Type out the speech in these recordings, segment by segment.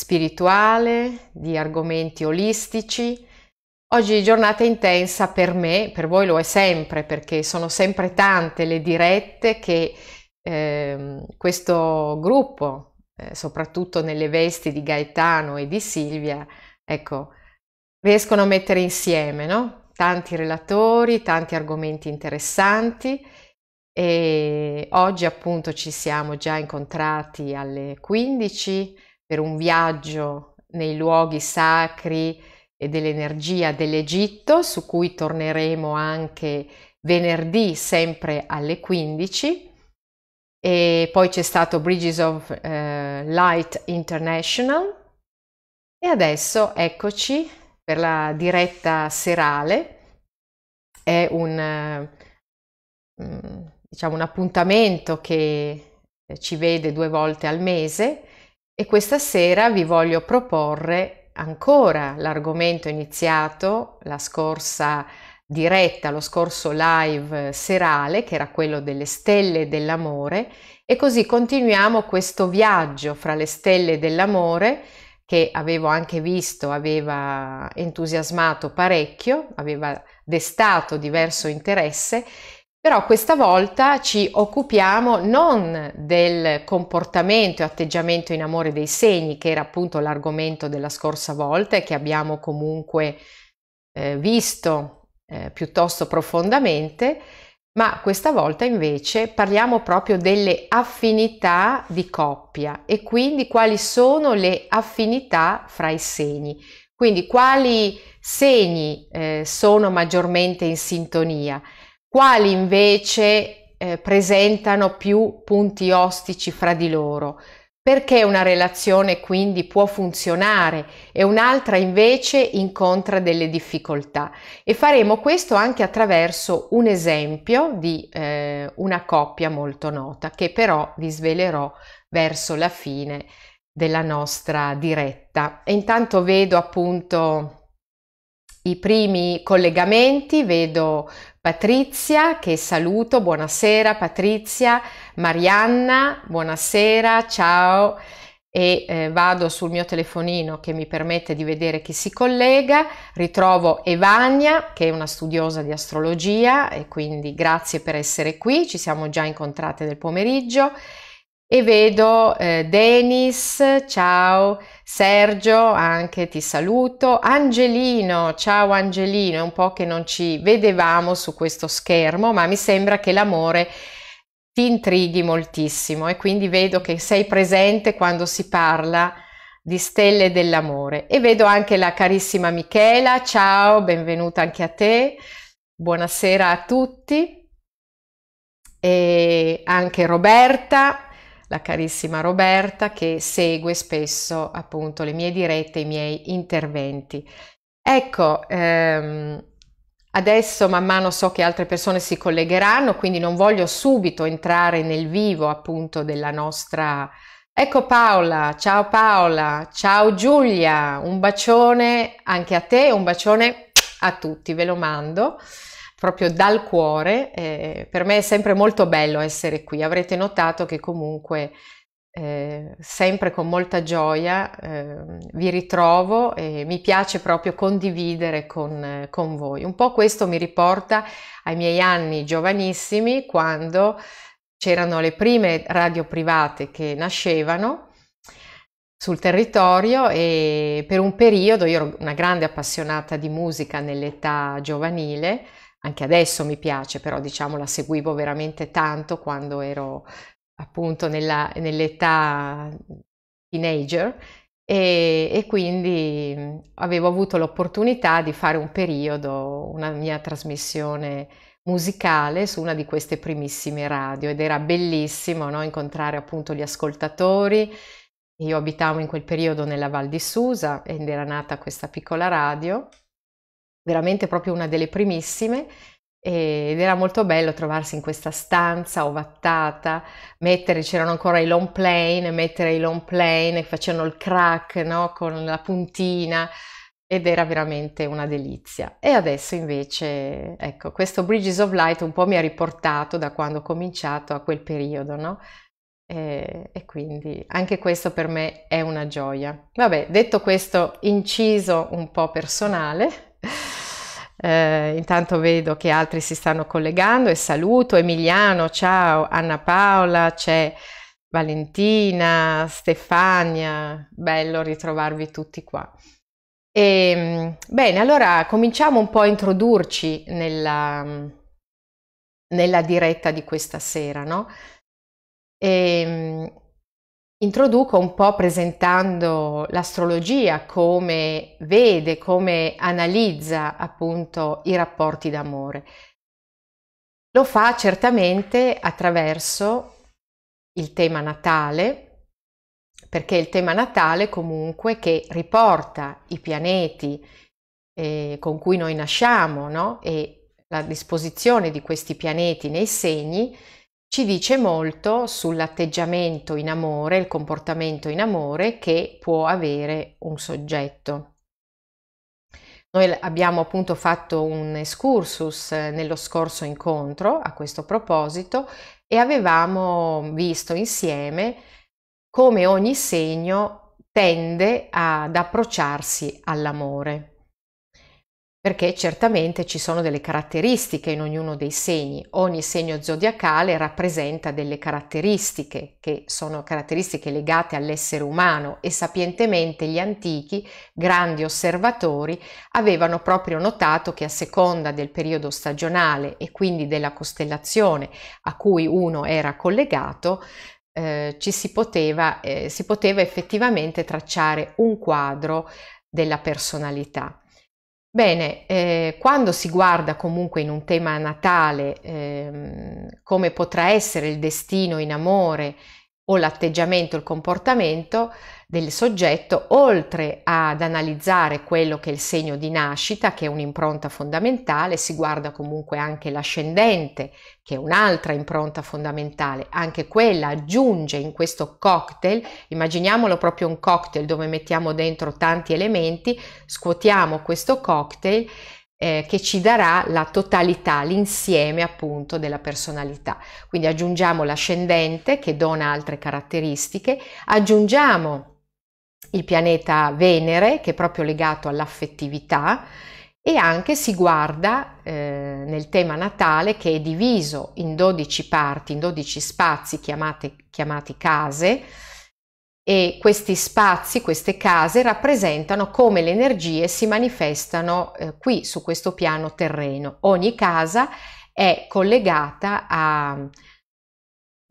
spirituale, di argomenti olistici. Oggi giornata intensa per me, per voi lo è sempre perché sono sempre tante le dirette che eh, questo gruppo, eh, soprattutto nelle vesti di Gaetano e di Silvia, ecco, riescono a mettere insieme, no? Tanti relatori, tanti argomenti interessanti e oggi appunto ci siamo già incontrati alle 15 per un viaggio nei luoghi sacri e dell'energia dell'Egitto, su cui torneremo anche venerdì sempre alle 15. E poi c'è stato Bridges of eh, Light International e adesso eccoci per la diretta serale. È un, mm, diciamo, un appuntamento che ci vede due volte al mese e questa sera vi voglio proporre ancora l'argomento iniziato la scorsa diretta, lo scorso live serale, che era quello delle stelle dell'amore, e così continuiamo questo viaggio fra le stelle dell'amore che avevo anche visto aveva entusiasmato parecchio, aveva destato diverso interesse però questa volta ci occupiamo non del comportamento e atteggiamento in amore dei segni, che era appunto l'argomento della scorsa volta e che abbiamo comunque eh, visto eh, piuttosto profondamente, ma questa volta invece parliamo proprio delle affinità di coppia e quindi quali sono le affinità fra i segni. Quindi quali segni eh, sono maggiormente in sintonia quali invece eh, presentano più punti ostici fra di loro. Perché una relazione quindi può funzionare e un'altra invece incontra delle difficoltà. E faremo questo anche attraverso un esempio di eh, una coppia molto nota che però vi svelerò verso la fine della nostra diretta. E intanto vedo appunto i primi collegamenti, vedo Patrizia che saluto, buonasera Patrizia, Marianna, buonasera, ciao e eh, vado sul mio telefonino che mi permette di vedere chi si collega, ritrovo Evania che è una studiosa di astrologia e quindi grazie per essere qui, ci siamo già incontrate nel pomeriggio e vedo eh, Denis, ciao, Sergio anche ti saluto, Angelino, ciao Angelino, è un po' che non ci vedevamo su questo schermo, ma mi sembra che l'amore ti intrighi moltissimo e quindi vedo che sei presente quando si parla di stelle dell'amore e vedo anche la carissima Michela, ciao, benvenuta anche a te, buonasera a tutti e anche Roberta, la carissima Roberta che segue spesso appunto le mie dirette, i miei interventi. Ecco, ehm, Adesso man mano so che altre persone si collegheranno, quindi non voglio subito entrare nel vivo appunto della nostra... Ecco Paola, ciao Paola, ciao Giulia, un bacione anche a te, un bacione a tutti, ve lo mando proprio dal cuore. Eh, per me è sempre molto bello essere qui. Avrete notato che comunque eh, sempre con molta gioia eh, vi ritrovo e mi piace proprio condividere con, con, voi. Un po' questo mi riporta ai miei anni giovanissimi quando c'erano le prime radio private che nascevano sul territorio e per un periodo io ero una grande appassionata di musica nell'età giovanile anche adesso mi piace, però diciamo la seguivo veramente tanto quando ero appunto nella, nell'età teenager e, e, quindi mm, avevo avuto l'opportunità di fare un periodo, una mia trasmissione musicale su una di queste primissime radio ed era bellissimo no? incontrare appunto gli ascoltatori. Io abitavo in quel periodo nella Val di Susa ed era nata questa piccola radio veramente proprio una delle primissime ed era molto bello trovarsi in questa stanza ovattata, mettere, c'erano ancora i long plane, mettere i long plane, facevano il crack no? con la puntina ed era veramente una delizia. E adesso invece, ecco, questo Bridges of Light un po' mi ha riportato da quando ho cominciato a quel periodo, no? E, e quindi anche questo per me è una gioia. Vabbè, detto questo inciso un po' personale, Eh, intanto vedo che altri si stanno collegando e saluto Emiliano, ciao Anna Paola, c'è Valentina, Stefania, bello ritrovarvi tutti qua. E, ehm, bene, allora cominciamo un po' a introdurci nella, nella diretta di questa sera, no? E, ehm, Introduco un po' presentando l'astrologia, come vede, come analizza appunto i rapporti d'amore. Lo fa certamente attraverso il tema natale, perché il tema natale comunque che riporta i pianeti eh, con cui noi nasciamo no? e la disposizione di questi pianeti nei segni ci dice molto sull'atteggiamento in amore, il comportamento in amore che può avere un soggetto. Noi abbiamo appunto fatto un excursus eh, nello scorso incontro a questo proposito e avevamo visto insieme come ogni segno tende ad approcciarsi all'amore perché certamente ci sono delle caratteristiche in ognuno dei segni, ogni segno zodiacale rappresenta delle caratteristiche che sono caratteristiche legate all'essere umano e sapientemente gli antichi, grandi osservatori, avevano proprio notato che a seconda del periodo stagionale e quindi della costellazione a cui uno era collegato, eh, ci si poteva, eh, si poteva effettivamente tracciare un quadro della personalità. Bene, eh, quando si guarda comunque in un tema natale eh, come potrà essere il destino in amore o l'atteggiamento, il comportamento, del soggetto, oltre ad analizzare quello che è il segno di nascita, che è un'impronta fondamentale, si guarda comunque anche l'ascendente, che è un'altra impronta fondamentale, anche quella aggiunge in questo cocktail, immaginiamolo proprio un cocktail dove mettiamo dentro tanti elementi, scuotiamo questo cocktail eh, che ci darà la totalità, l'insieme appunto della personalità. Quindi aggiungiamo l'ascendente che dona altre caratteristiche, aggiungiamo il pianeta Venere, che è proprio legato all'affettività, e anche si guarda eh, nel tema natale che è diviso in 12 parti, in 12 spazi chiamate, chiamati case e questi spazi, queste case rappresentano come le energie si manifestano eh, qui su questo piano terreno. Ogni casa è collegata a,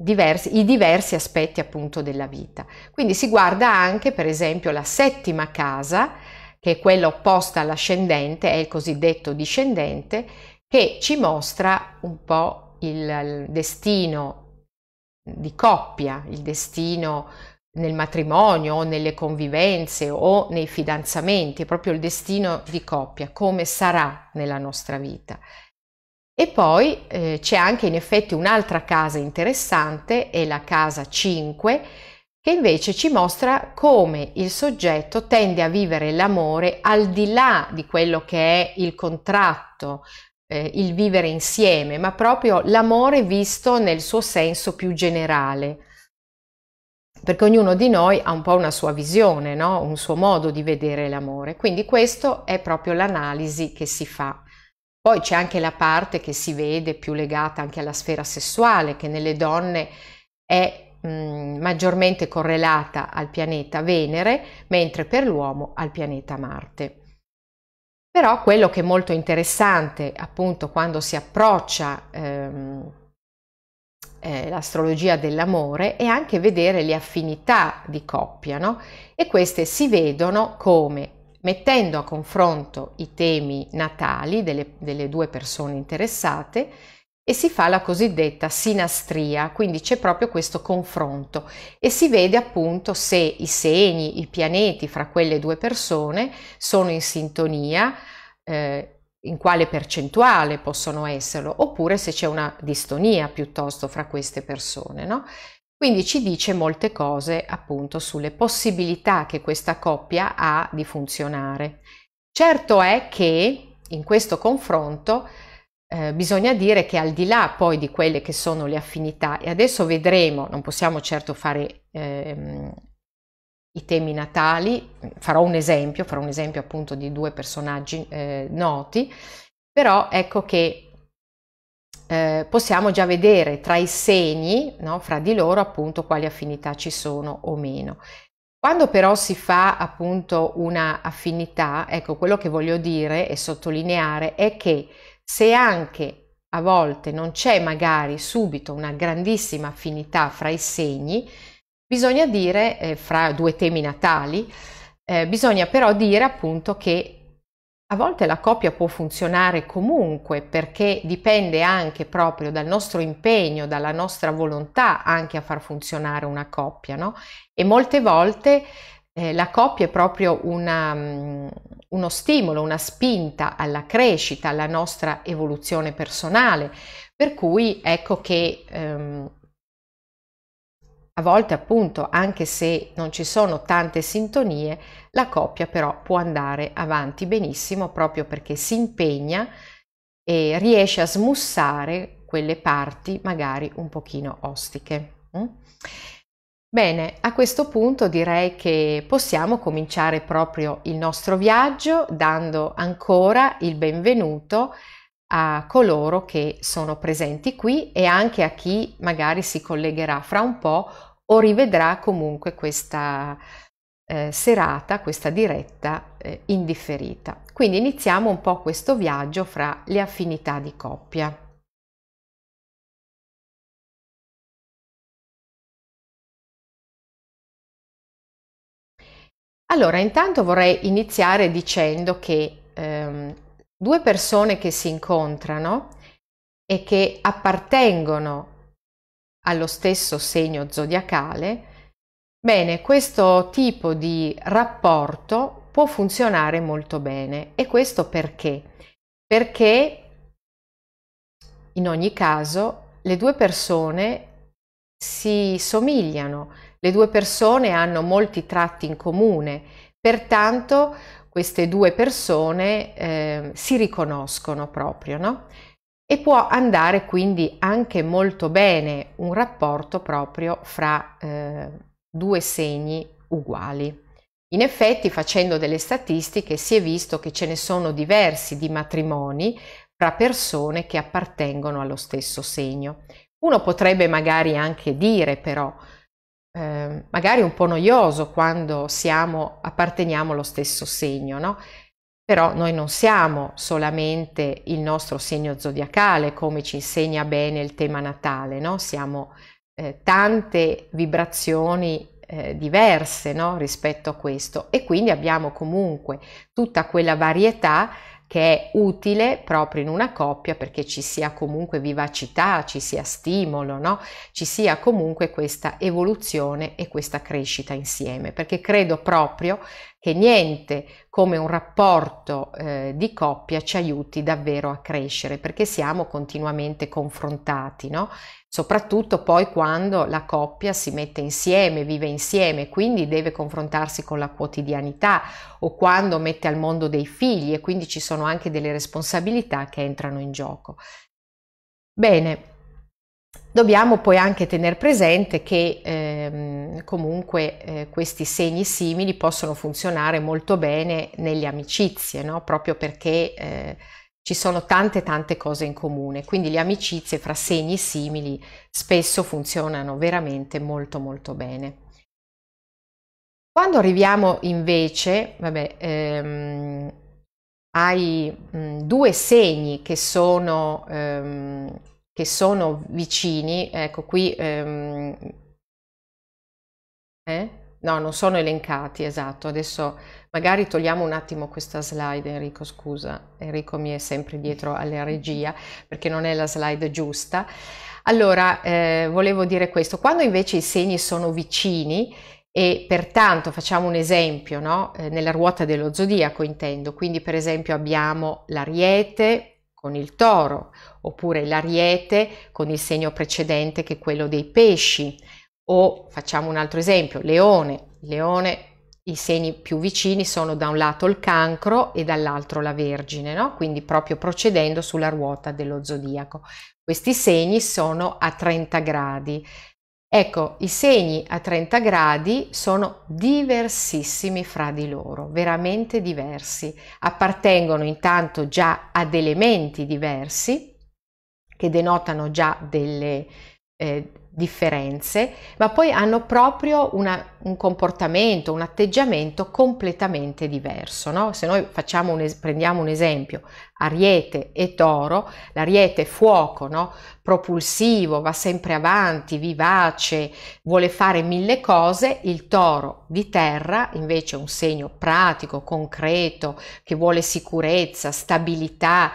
diversi, i diversi aspetti appunto della vita. Quindi si guarda anche per esempio la settima casa, che è quella opposta all'ascendente, è il cosiddetto discendente, che ci mostra un po' il destino di coppia, il destino nel matrimonio o nelle convivenze o nei fidanzamenti, proprio il destino di coppia, come sarà nella nostra vita. E poi eh, c'è anche in effetti un'altra casa interessante, è la casa 5, che invece ci mostra come il soggetto tende a vivere l'amore al di là di quello che è il contratto, eh, il vivere insieme, ma proprio l'amore visto nel suo senso più generale. Perché ognuno di noi ha un po' una sua visione, no? un suo modo di vedere l'amore. Quindi questa è proprio l'analisi che si fa. Poi c'è anche la parte che si vede più legata anche alla sfera sessuale, che nelle donne è mm, maggiormente correlata al pianeta Venere, mentre per l'uomo al pianeta Marte. Però quello che è molto interessante appunto quando si approccia ehm, eh, l'astrologia dell'amore è anche vedere le affinità di coppia, no? E queste si vedono come mettendo a confronto i temi natali delle, delle due persone interessate e si fa la cosiddetta sinastria, quindi c'è proprio questo confronto e si vede appunto se i segni, i pianeti fra quelle due persone sono in sintonia, eh, in quale percentuale possono esserlo, oppure se c'è una distonia piuttosto fra queste persone. No? Quindi ci dice molte cose appunto sulle possibilità che questa coppia ha di funzionare. Certo è che in questo confronto eh, bisogna dire che al di là poi di quelle che sono le affinità, e adesso vedremo, non possiamo certo fare ehm, i temi natali, farò un esempio, farò un esempio appunto di due personaggi eh, noti, però ecco che eh, possiamo già vedere tra i segni, no, fra di loro appunto quali affinità ci sono o meno. Quando però si fa appunto una affinità, ecco quello che voglio dire e sottolineare è che se anche a volte non c'è magari subito una grandissima affinità fra i segni, bisogna dire eh, fra due temi natali, eh, bisogna però dire appunto che a volte la coppia può funzionare comunque perché dipende anche proprio dal nostro impegno, dalla nostra volontà anche a far funzionare una coppia, no? E molte volte eh, la coppia è proprio una, mm, uno stimolo, una spinta alla crescita, alla nostra evoluzione personale, per cui ecco che... Um, a volte appunto, anche se non ci sono tante sintonie, la coppia però può andare avanti benissimo proprio perché si impegna e riesce a smussare quelle parti magari un pochino ostiche. Mm? Bene, a questo punto direi che possiamo cominciare proprio il nostro viaggio dando ancora il benvenuto a coloro che sono presenti qui e anche a chi magari si collegherà fra un po' o rivedrà comunque questa eh, serata, questa diretta eh, indifferita. Quindi iniziamo un po' questo viaggio fra le affinità di coppia. Allora, intanto vorrei iniziare dicendo che ehm, due persone che si incontrano e che appartengono allo stesso segno zodiacale, bene, questo tipo di rapporto può funzionare molto bene. E questo perché? Perché in ogni caso le due persone si somigliano, le due persone hanno molti tratti in comune, pertanto queste due persone eh, si riconoscono proprio, no? e può andare quindi anche molto bene un rapporto proprio fra eh, due segni uguali. In effetti, facendo delle statistiche, si è visto che ce ne sono diversi di matrimoni fra persone che appartengono allo stesso segno. Uno potrebbe magari anche dire però, eh, magari un po' noioso quando siamo, apparteniamo allo stesso segno, no? Però noi non siamo solamente il nostro segno zodiacale, come ci insegna bene il tema natale, no? siamo eh, tante vibrazioni eh, diverse no? rispetto a questo e quindi abbiamo comunque tutta quella varietà che è utile proprio in una coppia perché ci sia comunque vivacità, ci sia stimolo, no? ci sia comunque questa evoluzione e questa crescita insieme, perché credo proprio che niente come un rapporto eh, di coppia ci aiuti davvero a crescere perché siamo continuamente confrontati, no? soprattutto poi quando la coppia si mette insieme, vive insieme, quindi deve confrontarsi con la quotidianità o quando mette al mondo dei figli e quindi ci sono anche delle responsabilità che entrano in gioco. Bene, Dobbiamo poi anche tenere presente che ehm, comunque eh, questi segni simili possono funzionare molto bene nelle amicizie, no? proprio perché eh, ci sono tante tante cose in comune, quindi le amicizie fra segni simili spesso funzionano veramente molto molto bene. Quando arriviamo invece vabbè, ehm, ai mh, mm, due segni che sono ehm, che sono vicini, ecco qui, ehm, eh? no, non sono elencati, esatto, adesso magari togliamo un attimo questa slide Enrico, scusa, Enrico mi è sempre dietro alla regia perché non è la slide giusta. Allora, eh, volevo dire questo, quando invece i segni sono vicini, e pertanto facciamo un esempio no? eh, nella ruota dello zodiaco intendo quindi per esempio abbiamo l'ariete con il toro oppure l'ariete con il segno precedente che è quello dei pesci, o facciamo un altro esempio, leone, leone i segni più vicini sono da un lato il cancro e dall'altro la vergine, no? quindi proprio procedendo sulla ruota dello zodiaco. Questi segni sono a 30 gradi. Ecco, i segni a 30 gradi sono diversissimi fra di loro, veramente diversi. Appartengono intanto già ad elementi diversi, che denotano già delle eh, differenze, ma poi hanno proprio una, un comportamento, un atteggiamento completamente diverso. No? Se noi un es- prendiamo un esempio, ariete e toro, l'ariete è fuoco, no? propulsivo, va sempre avanti, vivace, vuole fare mille cose, il toro di terra invece è un segno pratico, concreto, che vuole sicurezza, stabilità,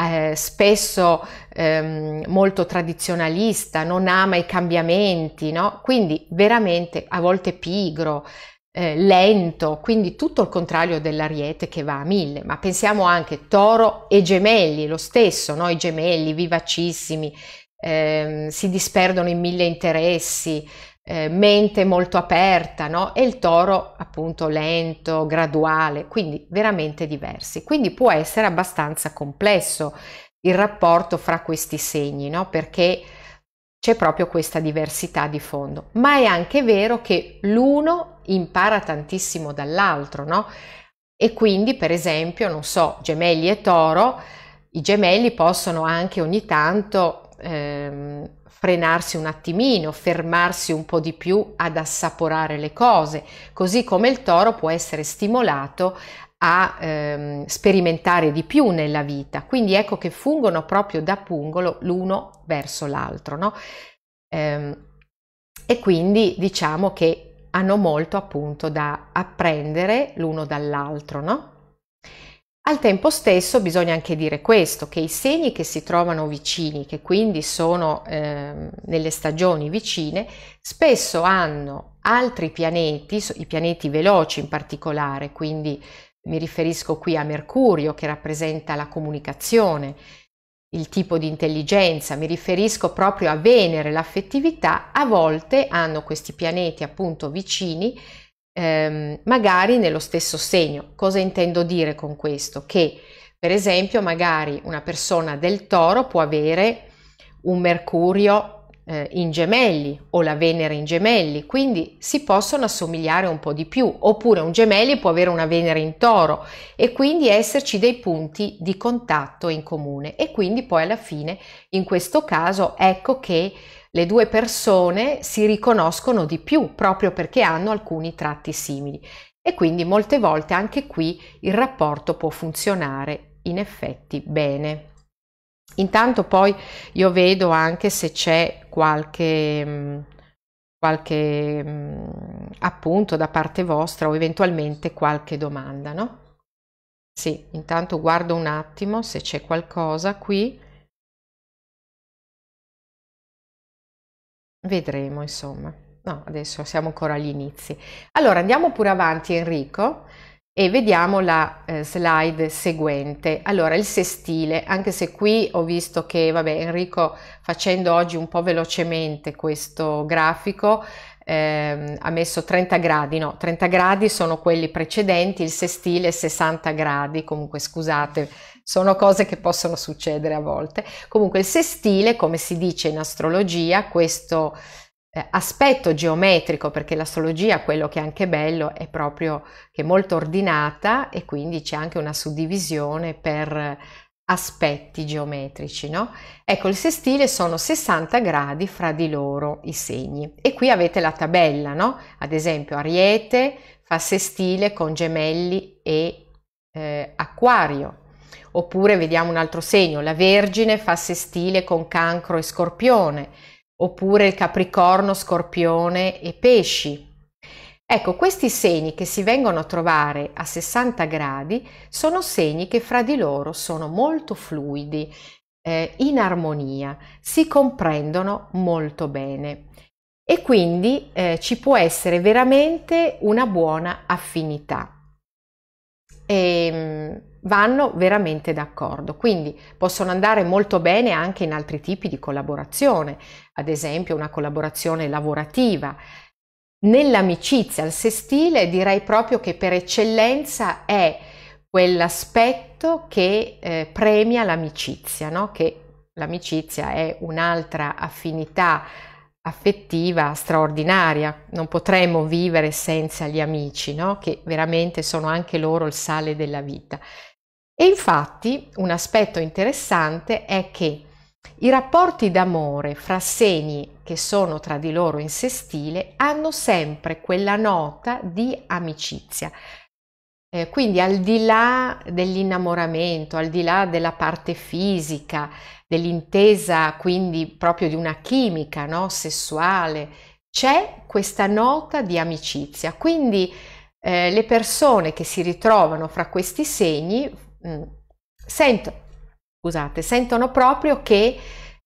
eh, spesso ehm, molto tradizionalista, non ama i cambiamenti, no? quindi veramente a volte pigro, eh, lento, quindi tutto il contrario dell'ariete che va a mille, ma pensiamo anche toro e gemelli, lo stesso, no? i gemelli vivacissimi, ehm, si disperdono in mille interessi, eh, mente molto aperta, no? E il toro appunto lento, graduale, quindi veramente diversi. Quindi può essere abbastanza complesso il rapporto fra questi segni, no? Perché c'è proprio questa diversità di fondo. Ma è anche vero che l'uno impara tantissimo dall'altro, no? E quindi, per esempio, non so, gemelli e toro, i gemelli possono anche ogni tanto ehm, frenarsi un attimino, fermarsi un po' di più ad assaporare le cose, così come il toro può essere stimolato a ehm, sperimentare di più nella vita. Quindi ecco che fungono proprio da pungolo l'uno verso l'altro, no? Ehm, e quindi diciamo che hanno molto appunto da apprendere l'uno dall'altro, no? Al tempo stesso bisogna anche dire questo, che i segni che si trovano vicini, che quindi sono eh, nelle stagioni vicine, spesso hanno altri pianeti, i pianeti veloci in particolare, quindi mi riferisco qui a Mercurio che rappresenta la comunicazione, il tipo di intelligenza, mi riferisco proprio a Venere, l'affettività, a volte hanno questi pianeti appunto vicini ehm, magari nello stesso segno. Cosa intendo dire con questo? Che per esempio magari una persona del toro può avere un mercurio eh, in gemelli o la Venere in gemelli, quindi si possono assomigliare un po' di più, oppure un gemelli può avere una Venere in toro e quindi esserci dei punti di contatto in comune e quindi poi alla fine in questo caso ecco che le due persone si riconoscono di più proprio perché hanno alcuni tratti simili e quindi molte volte anche qui il rapporto può funzionare in effetti bene. Intanto poi io vedo anche se c'è qualche, mm, qualche mm, appunto da parte vostra o eventualmente qualche domanda, no? Sì, intanto guardo un attimo se c'è qualcosa qui. Vedremo, insomma. No, adesso siamo ancora agli inizi. Allora andiamo pure avanti Enrico e vediamo la eh, slide seguente. Allora il sestile, anche se qui ho visto che, vabbè, Enrico facendo oggi un po' velocemente questo grafico eh, ha messo 30 gradi, no, 30 gradi sono quelli precedenti, il sestile 60 gradi, comunque scusate sono cose che possono succedere a volte. Comunque il sestile, come si dice in astrologia, questo eh, aspetto geometrico, perché l'astrologia, quello che è anche bello, è proprio che è molto ordinata e quindi c'è anche una suddivisione per aspetti geometrici, no? Ecco, il sestile sono 60 gradi fra di loro i segni e qui avete la tabella, no? Ad esempio Ariete fa sestile con gemelli e eh, acquario, Oppure vediamo un altro segno, la Vergine fa se stile con cancro e scorpione, oppure il Capricorno, scorpione e pesci. Ecco, questi segni che si vengono a trovare a 60 gradi sono segni che fra di loro sono molto fluidi, eh, in armonia, si comprendono molto bene e quindi eh, ci può essere veramente una buona affinità. E, ehm, vanno veramente d'accordo, quindi possono andare molto bene anche in altri tipi di collaborazione, ad esempio una collaborazione lavorativa. Nell'amicizia, al sestile, direi proprio che per eccellenza è quell'aspetto che eh, premia l'amicizia, no? che l'amicizia è un'altra affinità affettiva straordinaria, non potremmo vivere senza gli amici, no? che veramente sono anche loro il sale della vita. E infatti un aspetto interessante è che i rapporti d'amore fra segni che sono tra di loro in sé stile hanno sempre quella nota di amicizia. Eh, quindi al di là dell'innamoramento, al di là della parte fisica, dell'intesa quindi proprio di una chimica no? sessuale, c'è questa nota di amicizia. Quindi eh, le persone che si ritrovano fra questi segni Mm. sento, scusate, sentono proprio che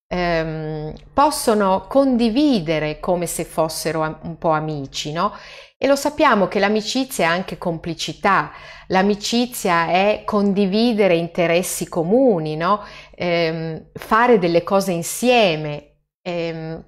ehm, possono condividere come se fossero un po' amici, no? E lo sappiamo che l'amicizia è anche complicità, l'amicizia è condividere interessi comuni, no? ehm, fare delle cose insieme, ehm,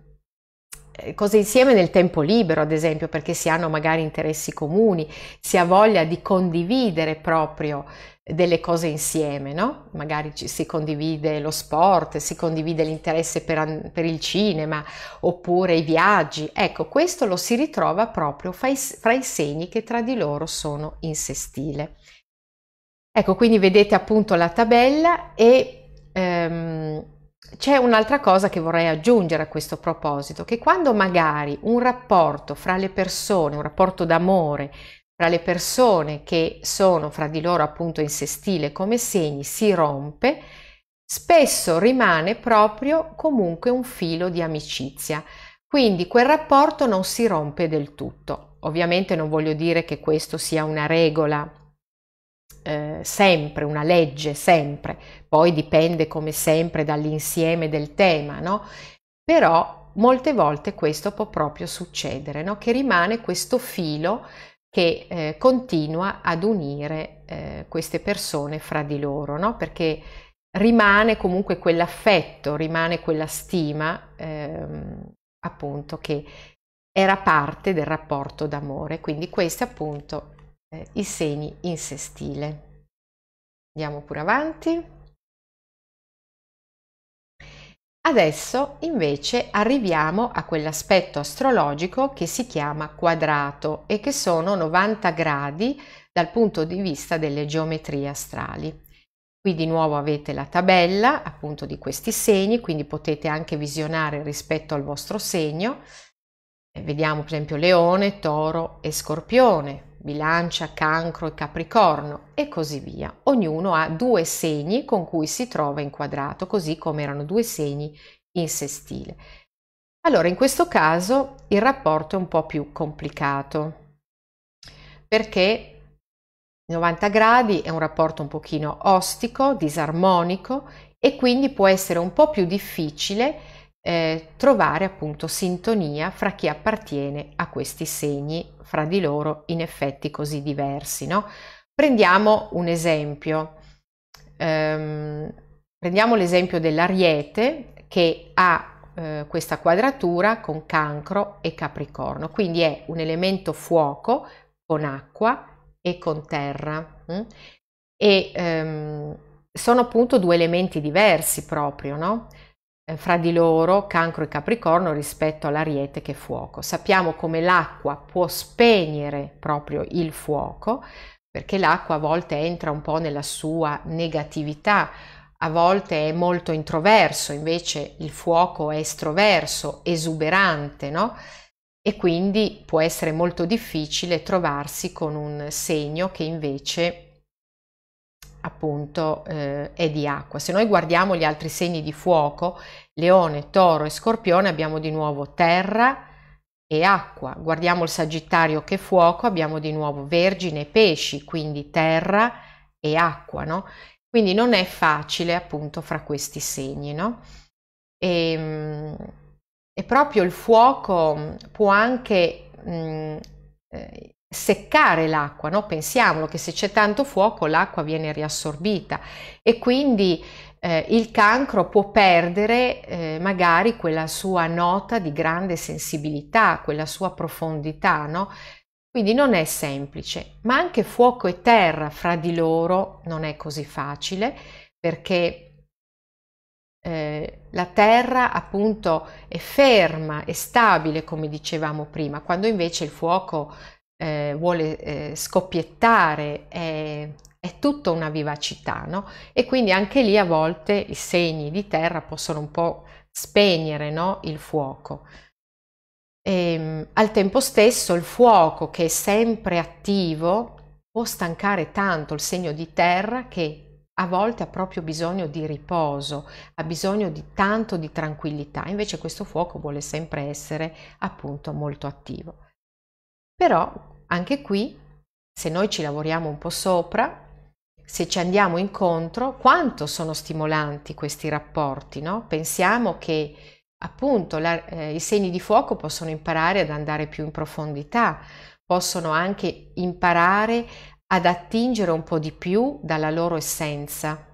eh, cose insieme nel tempo libero, ad esempio, perché si hanno magari interessi comuni, si ha voglia di condividere proprio delle cose insieme, no? Magari ci, si condivide lo sport, si condivide l'interesse per, per, il cinema oppure i viaggi. Ecco, questo lo si ritrova proprio fra i, fra i segni che tra di loro sono in sestile. Ecco, quindi vedete appunto la tabella e ehm, c'è un'altra cosa che vorrei aggiungere a questo proposito, che quando magari un rapporto fra le persone, un rapporto d'amore, tra le persone che sono fra di loro appunto in sestile come segni si rompe, spesso rimane proprio comunque un filo di amicizia. Quindi quel rapporto non si rompe del tutto. Ovviamente non voglio dire che questo sia una regola eh, sempre, una legge sempre, poi dipende come sempre dall'insieme del tema, no? Però molte volte questo può proprio succedere, no? Che rimane questo filo che eh, continua ad unire eh, queste persone fra di loro, no? perché rimane comunque quell'affetto, rimane quella stima ehm, appunto che era parte del rapporto d'amore, quindi questi appunto eh, i segni in sé stile. Andiamo pure avanti. Adesso invece arriviamo a quell'aspetto astrologico che si chiama quadrato e che sono 90 gradi dal punto di vista delle geometrie astrali. Qui di nuovo avete la tabella appunto di questi segni, quindi potete anche visionare rispetto al vostro segno. Eh, vediamo per esempio leone, toro e scorpione, bilancia, cancro e capricorno e così via. Ognuno ha due segni con cui si trova inquadrato, così come erano due segni in sé stile. Allora, in questo caso il rapporto è un po' più complicato perché 90 gradi è un rapporto un pochino ostico, disarmonico e quindi può essere un po' più difficile eh, trovare appunto sintonia fra chi appartiene a questi segni, fra di loro in effetti così diversi. No? Prendiamo un esempio, ehm, prendiamo l'esempio dell'ariete che ha eh, questa quadratura con cancro e capricorno, quindi è un elemento fuoco con acqua e con terra. Hm? E ehm, sono appunto due elementi diversi proprio, no? Eh, fra di loro cancro e capricorno rispetto all'ariete che è fuoco. Sappiamo come l'acqua può spegnere proprio il fuoco, perché l'acqua a volte entra un po' nella sua negatività, a volte è molto introverso, invece il fuoco è estroverso, esuberante, no? E quindi può essere molto difficile trovarsi con un segno che invece appunto eh, è di acqua. Se noi guardiamo gli altri segni di fuoco, leone, toro e scorpione, abbiamo di nuovo terra e acqua. Guardiamo il sagittario che è fuoco, abbiamo di nuovo vergine e pesci, quindi terra e acqua, no? Quindi non è facile appunto fra questi segni, no? E, ehm, e proprio il fuoco mm, può anche mh, mm, eh, seccare l'acqua, no? pensiamolo che se c'è tanto fuoco l'acqua viene riassorbita e quindi eh, il cancro può perdere eh, magari quella sua nota di grande sensibilità, quella sua profondità, no? Quindi non è semplice, ma anche fuoco e terra fra di loro non è così facile perché eh, la terra appunto è ferma, e stabile come dicevamo prima, quando invece il fuoco eh, eh, vuole eh, scoppiettare, è, è, tutta una vivacità, no? E quindi anche lì a volte i segni di terra possono un po' spegnere no? il fuoco. E, ehm, al tempo stesso il fuoco che è sempre attivo può stancare tanto il segno di terra che a volte ha proprio bisogno di riposo, ha bisogno di tanto di tranquillità, invece questo fuoco vuole sempre essere appunto molto attivo. Però anche qui, se noi ci lavoriamo un po' sopra, se ci andiamo incontro, quanto sono stimolanti questi rapporti, no? Pensiamo che appunto la, eh, i segni di fuoco possono imparare ad andare più in profondità, possono anche imparare ad attingere un po' di più dalla loro essenza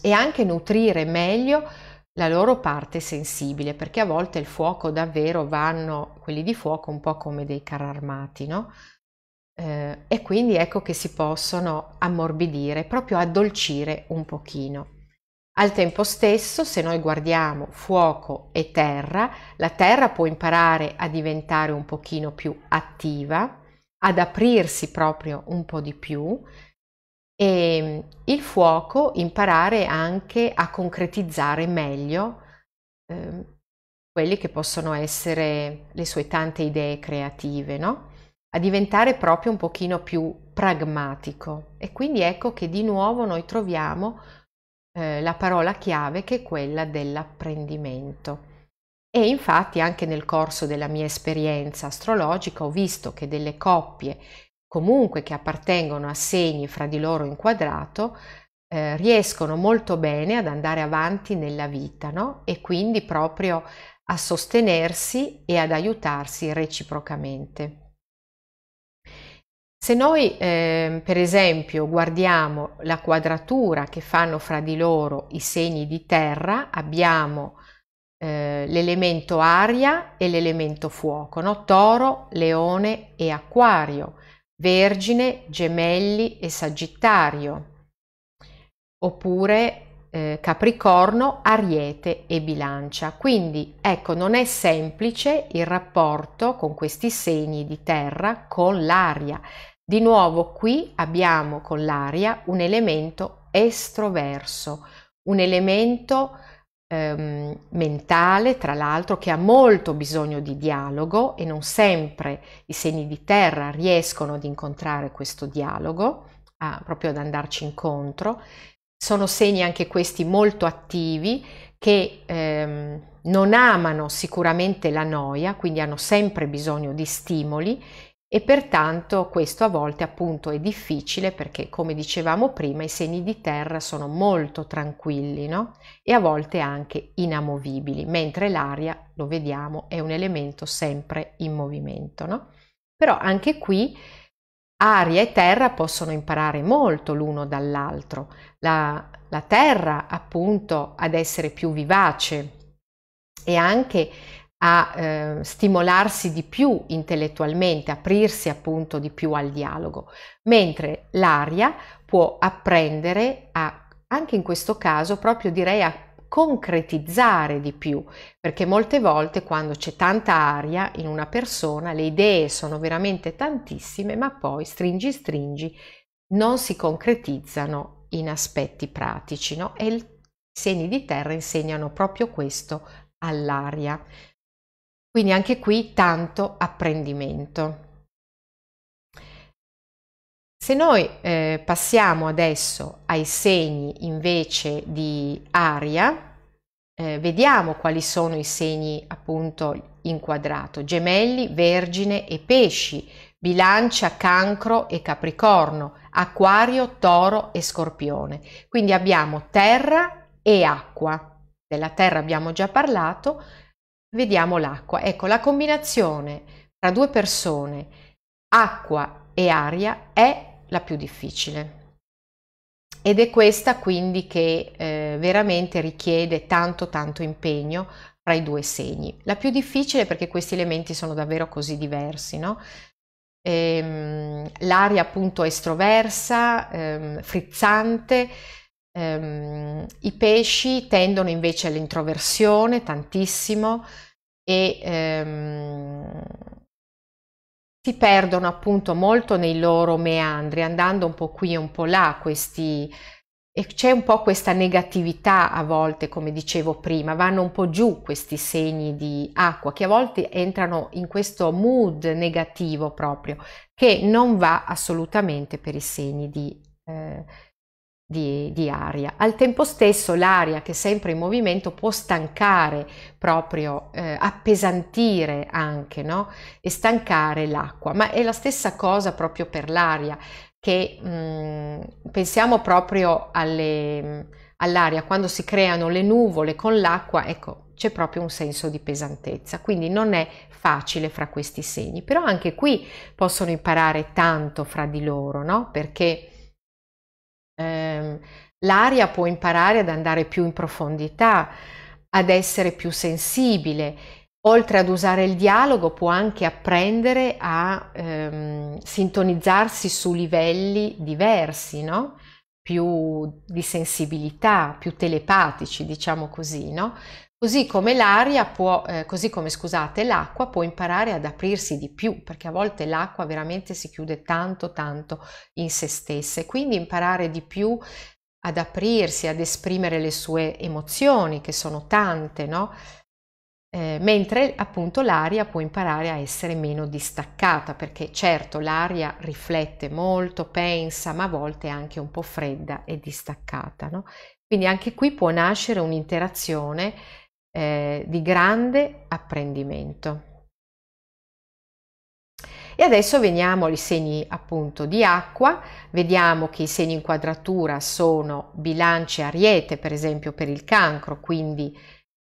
e anche nutrire meglio la loro parte sensibile, perché a volte il fuoco davvero vanno, quelli di fuoco, un po' come dei carri armati, no? Eh, e quindi ecco che si possono ammorbidire, proprio addolcire un pochino. Al tempo stesso, se noi guardiamo fuoco e terra, la terra può imparare a diventare un pochino più attiva, ad aprirsi proprio un po' di più, e ehm, il fuoco imparare anche a concretizzare meglio eh, quelle che possono essere le sue tante idee creative, no? a diventare proprio un pochino più pragmatico. E quindi ecco che di nuovo noi troviamo eh, la parola chiave che è quella dell'apprendimento. E infatti anche nel corso della mia esperienza astrologica ho visto che delle coppie comunque che appartengono a segni fra di loro inquadrato, eh, riescono molto bene ad andare avanti nella vita no? e quindi proprio a sostenersi e ad aiutarsi reciprocamente. Se noi eh, per esempio guardiamo la quadratura che fanno fra di loro i segni di terra, abbiamo eh, l'elemento aria e l'elemento fuoco, no? toro, leone e acquario Vergine, Gemelli e Sagittario, oppure eh, Capricorno, Ariete e Bilancia. Quindi ecco, non è semplice il rapporto con questi segni di terra con l'aria. Di nuovo qui abbiamo con l'aria un elemento estroverso, un elemento ehm, mentale, tra l'altro, che ha molto bisogno di dialogo e non sempre i segni di terra riescono ad incontrare questo dialogo, a, proprio ad andarci incontro. Sono segni anche questi molto attivi che ehm, non amano sicuramente la noia, quindi hanno sempre bisogno di stimoli e pertanto questo a volte appunto è difficile perché come dicevamo prima i segni di terra sono molto tranquilli no? e a volte anche inamovibili mentre l'aria lo vediamo è un elemento sempre in movimento no? però anche qui aria e terra possono imparare molto l'uno dall'altro la, la terra appunto ad essere più vivace e anche a eh, stimolarsi di più intellettualmente, aprirsi appunto di più al dialogo, mentre l'aria può apprendere a, anche in questo caso, proprio direi a concretizzare di più, perché molte volte quando c'è tanta aria in una persona, le idee sono veramente tantissime, ma poi stringi stringi non si concretizzano in aspetti pratici, no? E i segni di terra insegnano proprio questo all'aria. Quindi anche qui tanto apprendimento. Se noi eh, passiamo adesso ai segni invece di aria, eh, vediamo quali sono i segni appunto inquadrato. Gemelli, Vergine e Pesci, Bilancia, Cancro e Capricorno, Acquario, Toro e Scorpione. Quindi abbiamo terra e acqua. Della terra abbiamo già parlato, vediamo l'acqua. Ecco, la combinazione tra due persone, acqua e aria, è la più difficile. Ed è questa quindi che eh, veramente richiede tanto tanto impegno fra i due segni. La più difficile perché questi elementi sono davvero così diversi, no? Ehm, l'aria appunto estroversa, ehm, frizzante, Um, I pesci tendono invece all'introversione tantissimo e um, si perdono appunto molto nei loro meandri, andando un po' qui e un po' là, questi, e c'è un po' questa negatività a volte, come dicevo prima, vanno un po' giù questi segni di acqua che a volte entrano in questo mood negativo proprio, che non va assolutamente per i segni di eh, di, di, aria. Al tempo stesso l'aria che è sempre in movimento può stancare proprio, eh, appesantire anche no? e stancare l'acqua, ma è la stessa cosa proprio per l'aria che mh, mm, pensiamo proprio alle, all'aria quando si creano le nuvole con l'acqua, ecco c'è proprio un senso di pesantezza, quindi non è facile fra questi segni, però anche qui possono imparare tanto fra di loro, no? Perché eh, l'aria può imparare ad andare più in profondità, ad essere più sensibile. Oltre ad usare il dialogo può anche apprendere a ehm, sintonizzarsi su livelli diversi, no? più di sensibilità, più telepatici, diciamo così, no? Così come l'aria può, eh, così come scusate, l'acqua può imparare ad aprirsi di più, perché a volte l'acqua veramente si chiude tanto tanto in se stessa e quindi imparare di più ad aprirsi, ad esprimere le sue emozioni, che sono tante, no? Eh, mentre appunto l'aria può imparare a essere meno distaccata, perché certo l'aria riflette molto, pensa, ma a volte è anche un po' fredda e distaccata, no? Quindi anche qui può nascere un'interazione eh, di grande apprendimento. E adesso veniamo ai segni appunto di acqua, vediamo che i segni in quadratura sono bilance ariete, per esempio per il cancro, quindi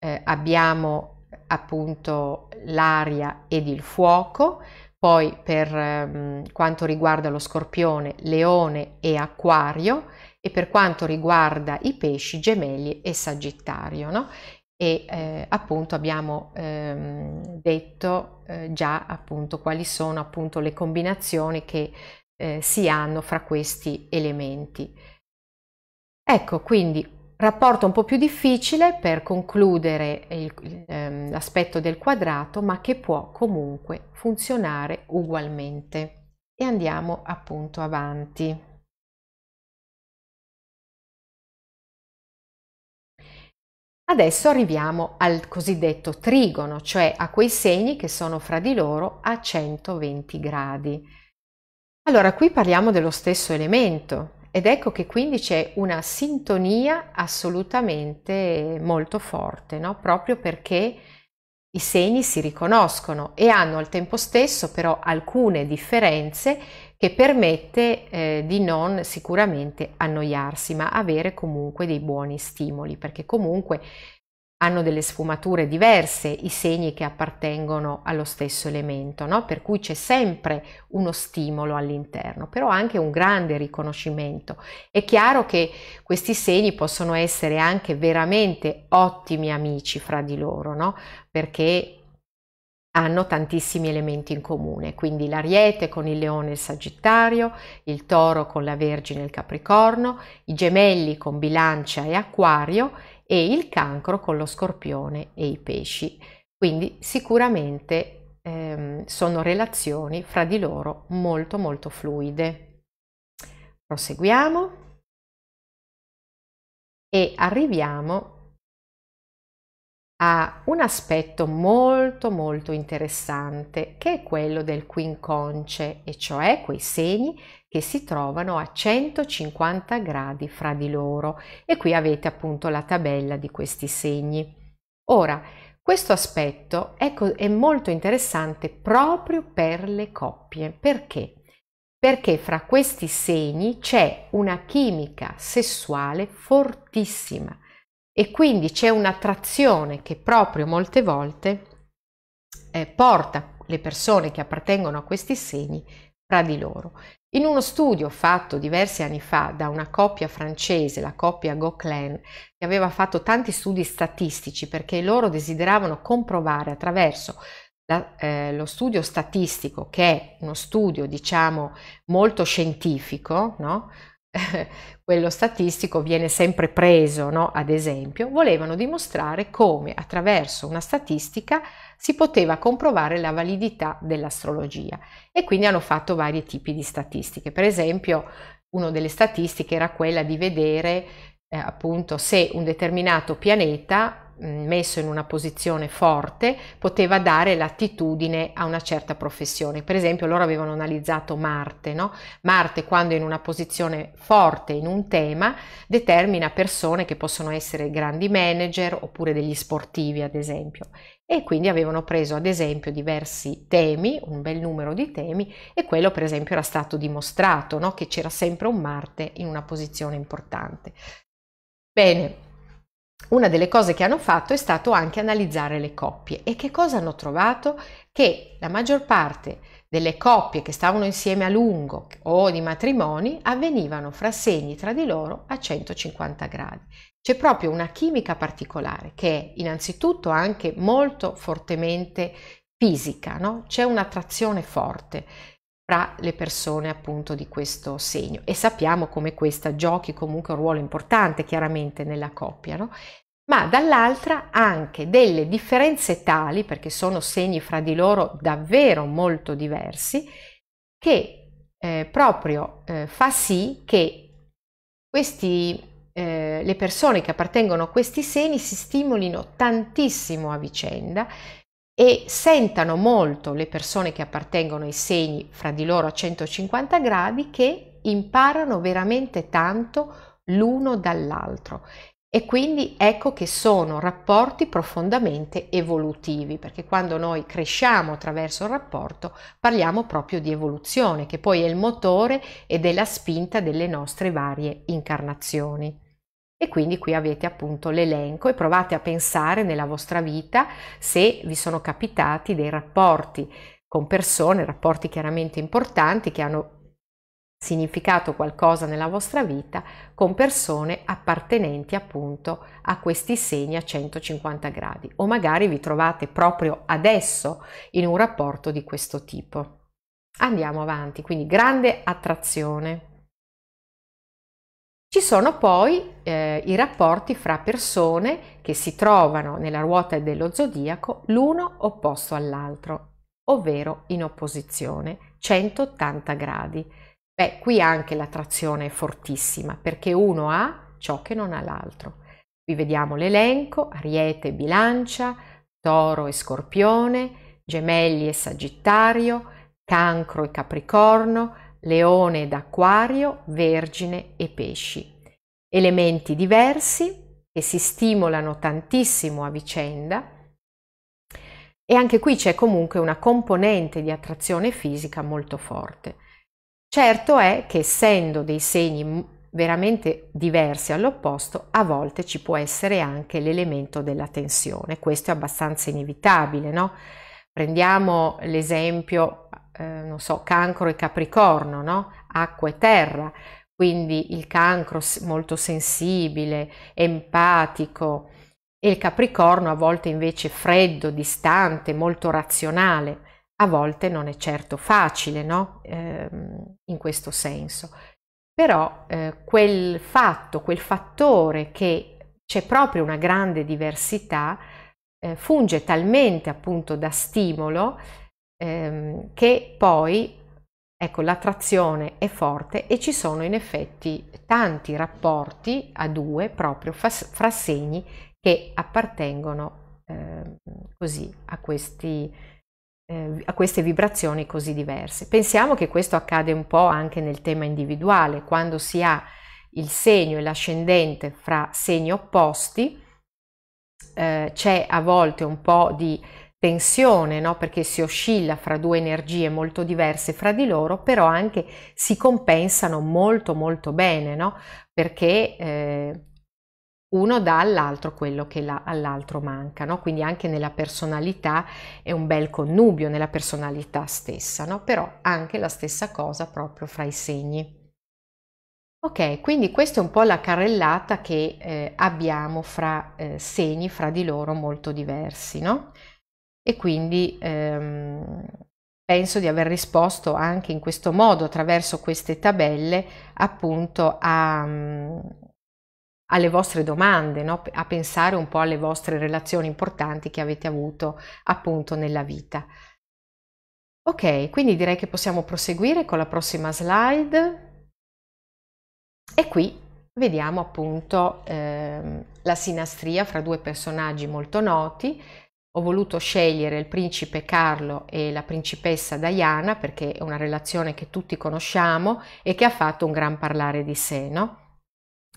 eh, abbiamo appunto l'aria ed il fuoco, poi per ehm, quanto riguarda lo scorpione, leone e acquario e per quanto riguarda i pesci, gemelli e sagittario. No? e eh, appunto abbiamo ehm, detto eh, già appunto quali sono appunto le combinazioni che eh, si hanno fra questi elementi. Ecco quindi rapporto un po' più difficile per concludere ehm, l'aspetto del quadrato ma che può comunque funzionare ugualmente e andiamo appunto avanti. Adesso arriviamo al cosiddetto trigono, cioè a quei segni che sono fra di loro a 120 gradi. Allora, qui parliamo dello stesso elemento ed ecco che quindi c'è una sintonia assolutamente molto forte, no? proprio perché i segni si riconoscono e hanno al tempo stesso però alcune differenze che permette eh, di non sicuramente annoiarsi, ma avere comunque dei buoni stimoli, perché comunque hanno delle sfumature diverse i segni che appartengono allo stesso elemento, no? per cui c'è sempre uno stimolo all'interno, però anche un grande riconoscimento. È chiaro che questi segni possono essere anche veramente ottimi amici fra di loro, no? perché hanno tantissimi elementi in comune, quindi l'ariete con il leone e il sagittario, il toro con la vergine e il capricorno, i gemelli con bilancia e acquario e il cancro con lo scorpione e i pesci. Quindi sicuramente ehm, sono relazioni fra di loro molto molto fluide. Proseguiamo e arriviamo ha un aspetto molto molto interessante che è quello del quinconce, e cioè quei segni che si trovano a 150 gradi fra di loro e qui avete appunto la tabella di questi segni. Ora, questo aspetto è, è molto interessante proprio per le coppie. Perché? Perché fra questi segni c'è una chimica sessuale fortissima e quindi c'è un'attrazione che proprio molte volte eh, porta le persone che appartengono a questi segni fra di loro. In uno studio fatto diversi anni fa da una coppia francese, la coppia Gauquelin, che aveva fatto tanti studi statistici perché loro desideravano comprovare attraverso la, eh, lo studio statistico, che è uno studio diciamo molto scientifico, no? quello statistico viene sempre preso, no? ad esempio, volevano dimostrare come attraverso una statistica si poteva comprovare la validità dell'astrologia e quindi hanno fatto vari tipi di statistiche. Per esempio, una delle statistiche era quella di vedere eh, appunto se un determinato pianeta messo in una posizione forte poteva dare l'attitudine a una certa professione. Per esempio loro avevano analizzato Marte, no? Marte quando è in una posizione forte in un tema determina persone che possono essere grandi manager oppure degli sportivi ad esempio e quindi avevano preso ad esempio diversi temi, un bel numero di temi e quello per esempio era stato dimostrato no? che c'era sempre un Marte in una posizione importante. Bene, una delle cose che hanno fatto è stato anche analizzare le coppie e che cosa hanno trovato? Che la maggior parte delle coppie che stavano insieme a lungo o di matrimoni avvenivano fra segni tra di loro a 150 gradi. C'è proprio una chimica particolare che è innanzitutto anche molto fortemente fisica, no? c'è un'attrazione forte fra le persone appunto di questo segno e sappiamo come questa giochi comunque un ruolo importante chiaramente nella coppia, no? ma dall'altra anche delle differenze tali, perché sono segni fra di loro davvero molto diversi, che eh, proprio eh, fa sì che questi, eh, le persone che appartengono a questi segni si stimolino tantissimo a vicenda e sentano molto le persone che appartengono ai segni fra di loro a 150 gradi che imparano veramente tanto l'uno dall'altro e quindi ecco che sono rapporti profondamente evolutivi, perché quando noi cresciamo attraverso il rapporto parliamo proprio di evoluzione, che poi è il motore ed è la spinta delle nostre varie incarnazioni. E quindi qui avete appunto l'elenco e provate a pensare nella vostra vita se vi sono capitati dei rapporti con persone, rapporti chiaramente importanti che hanno significato qualcosa nella vostra vita con persone appartenenti appunto a questi segni a 150 gradi o magari vi trovate proprio adesso in un rapporto di questo tipo. Andiamo avanti, quindi grande attrazione. Ci sono poi eh, i rapporti fra persone che si trovano nella ruota dello zodiaco l'uno opposto all'altro, ovvero in opposizione, 180 gradi. Beh, qui anche l'attrazione è fortissima perché uno ha ciò che non ha l'altro. Qui vediamo l'elenco, ariete e bilancia, toro e scorpione, gemelli e sagittario, cancro e capricorno, leone d'acquario, vergine e pesci. Elementi diversi che si stimolano tantissimo a vicenda e anche qui c'è comunque una componente di attrazione fisica molto forte. Certo è che essendo dei segni veramente diversi all'opposto, a volte ci può essere anche l'elemento della tensione. Questo è abbastanza inevitabile, no? Prendiamo l'esempio eh, non so, cancro e capricorno, no? acqua e terra, quindi il cancro molto sensibile, empatico e il capricorno a volte invece freddo, distante, molto razionale, a volte non è certo facile no? Eh, in questo senso. Però eh, quel fatto, quel fattore che c'è proprio una grande diversità, eh, funge talmente appunto da stimolo ehm, che poi Ecco, l'attrazione è forte e ci sono in effetti tanti rapporti a due proprio fra, fra segni che appartengono eh, così a, questi, ehm, a queste vibrazioni così diverse. Pensiamo che questo accade un po' anche nel tema individuale, quando si ha il segno e l'ascendente fra segni opposti, eh, c'è a volte un po' di tensione, no? perché si oscilla fra due energie molto diverse fra di loro, però anche si compensano molto molto bene, no? perché eh, uno dà all'altro quello che la, all'altro manca, no? quindi anche nella personalità è un bel connubio, nella personalità stessa, no? però anche la stessa cosa proprio fra i segni. Ok, quindi questa è un po' la carrellata che eh, abbiamo fra eh, segni fra di loro molto diversi, no? e quindi ehm, penso di aver risposto anche in questo modo attraverso queste tabelle appunto a, mm, alle vostre domande, no? a pensare un po' alle vostre relazioni importanti che avete avuto appunto nella vita. Ok, quindi direi che possiamo proseguire con la prossima slide e qui vediamo appunto ehm, la sinastria fra due personaggi molto noti ho voluto scegliere il principe Carlo e la principessa Diana perché è una relazione che tutti conosciamo e che ha fatto un gran parlare di sé, no?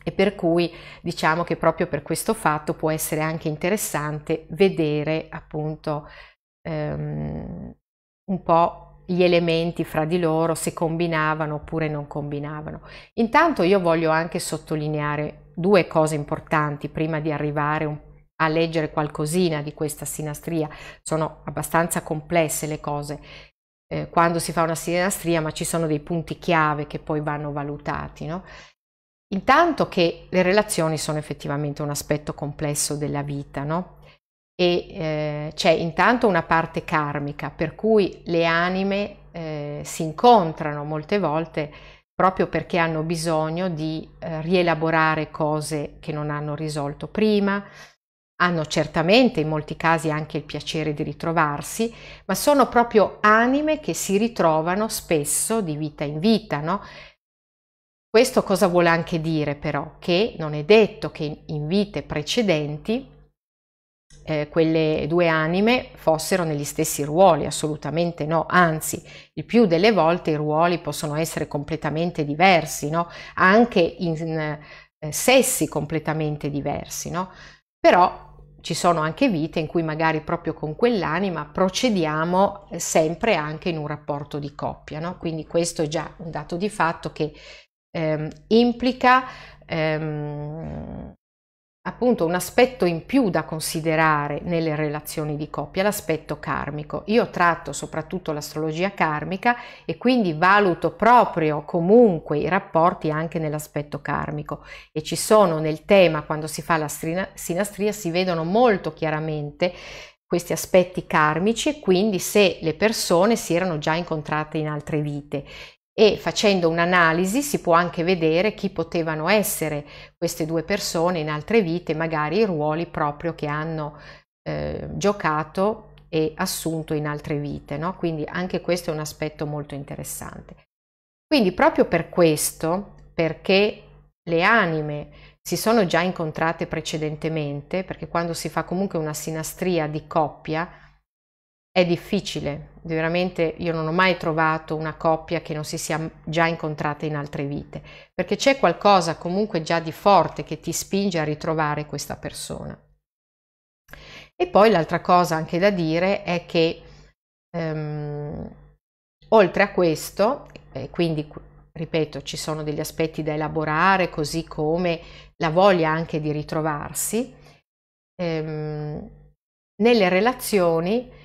E per cui diciamo che proprio per questo fatto può essere anche interessante vedere appunto ehm, un po' gli elementi fra di loro se combinavano oppure non combinavano. Intanto io voglio anche sottolineare due cose importanti prima di arrivare un po' a leggere qualcosina di questa sinastria, sono abbastanza complesse le cose eh, quando si fa una sinastria, ma ci sono dei punti chiave che poi vanno valutati. No? Intanto che le relazioni sono effettivamente un aspetto complesso della vita, no? E eh, c'è intanto una parte karmica, per cui le anime eh, si incontrano molte volte proprio perché hanno bisogno di eh, rielaborare cose che non hanno risolto prima, hanno certamente in molti casi anche il piacere di ritrovarsi, ma sono proprio anime che si ritrovano spesso di vita in vita, no? Questo cosa vuole anche dire però? Che non è detto che in vite precedenti eh, quelle due anime fossero negli stessi ruoli, assolutamente no, anzi il più delle volte i ruoli possono essere completamente diversi, no? anche in eh, sessi completamente diversi, no? però ci sono anche vite in cui magari proprio con quell'anima procediamo eh, sempre anche in un rapporto di coppia, no? quindi questo è già un dato di fatto che ehm, implica ehm, appunto un aspetto in più da considerare nelle relazioni di coppia, l'aspetto karmico. Io tratto soprattutto l'astrologia karmica e quindi valuto proprio comunque i rapporti anche nell'aspetto karmico e ci sono nel tema quando si fa la strina, sinastria si vedono molto chiaramente questi aspetti karmici e quindi se le persone si erano già incontrate in altre vite e facendo un'analisi si può anche vedere chi potevano essere queste due persone in altre vite, magari i ruoli proprio che hanno eh, giocato e assunto in altre vite, no? quindi anche questo è un aspetto molto interessante. Quindi proprio per questo, perché le anime si sono già incontrate precedentemente, perché quando si fa comunque una sinastria di coppia è difficile veramente io non ho mai trovato una coppia che non si sia già incontrata in altre vite, perché c'è qualcosa comunque già di forte che ti spinge a ritrovare questa persona. E poi l'altra cosa anche da dire è che ehm, oltre a questo, eh, quindi ripeto, ci sono degli aspetti da elaborare, così come la voglia anche di ritrovarsi, ehm, nelle relazioni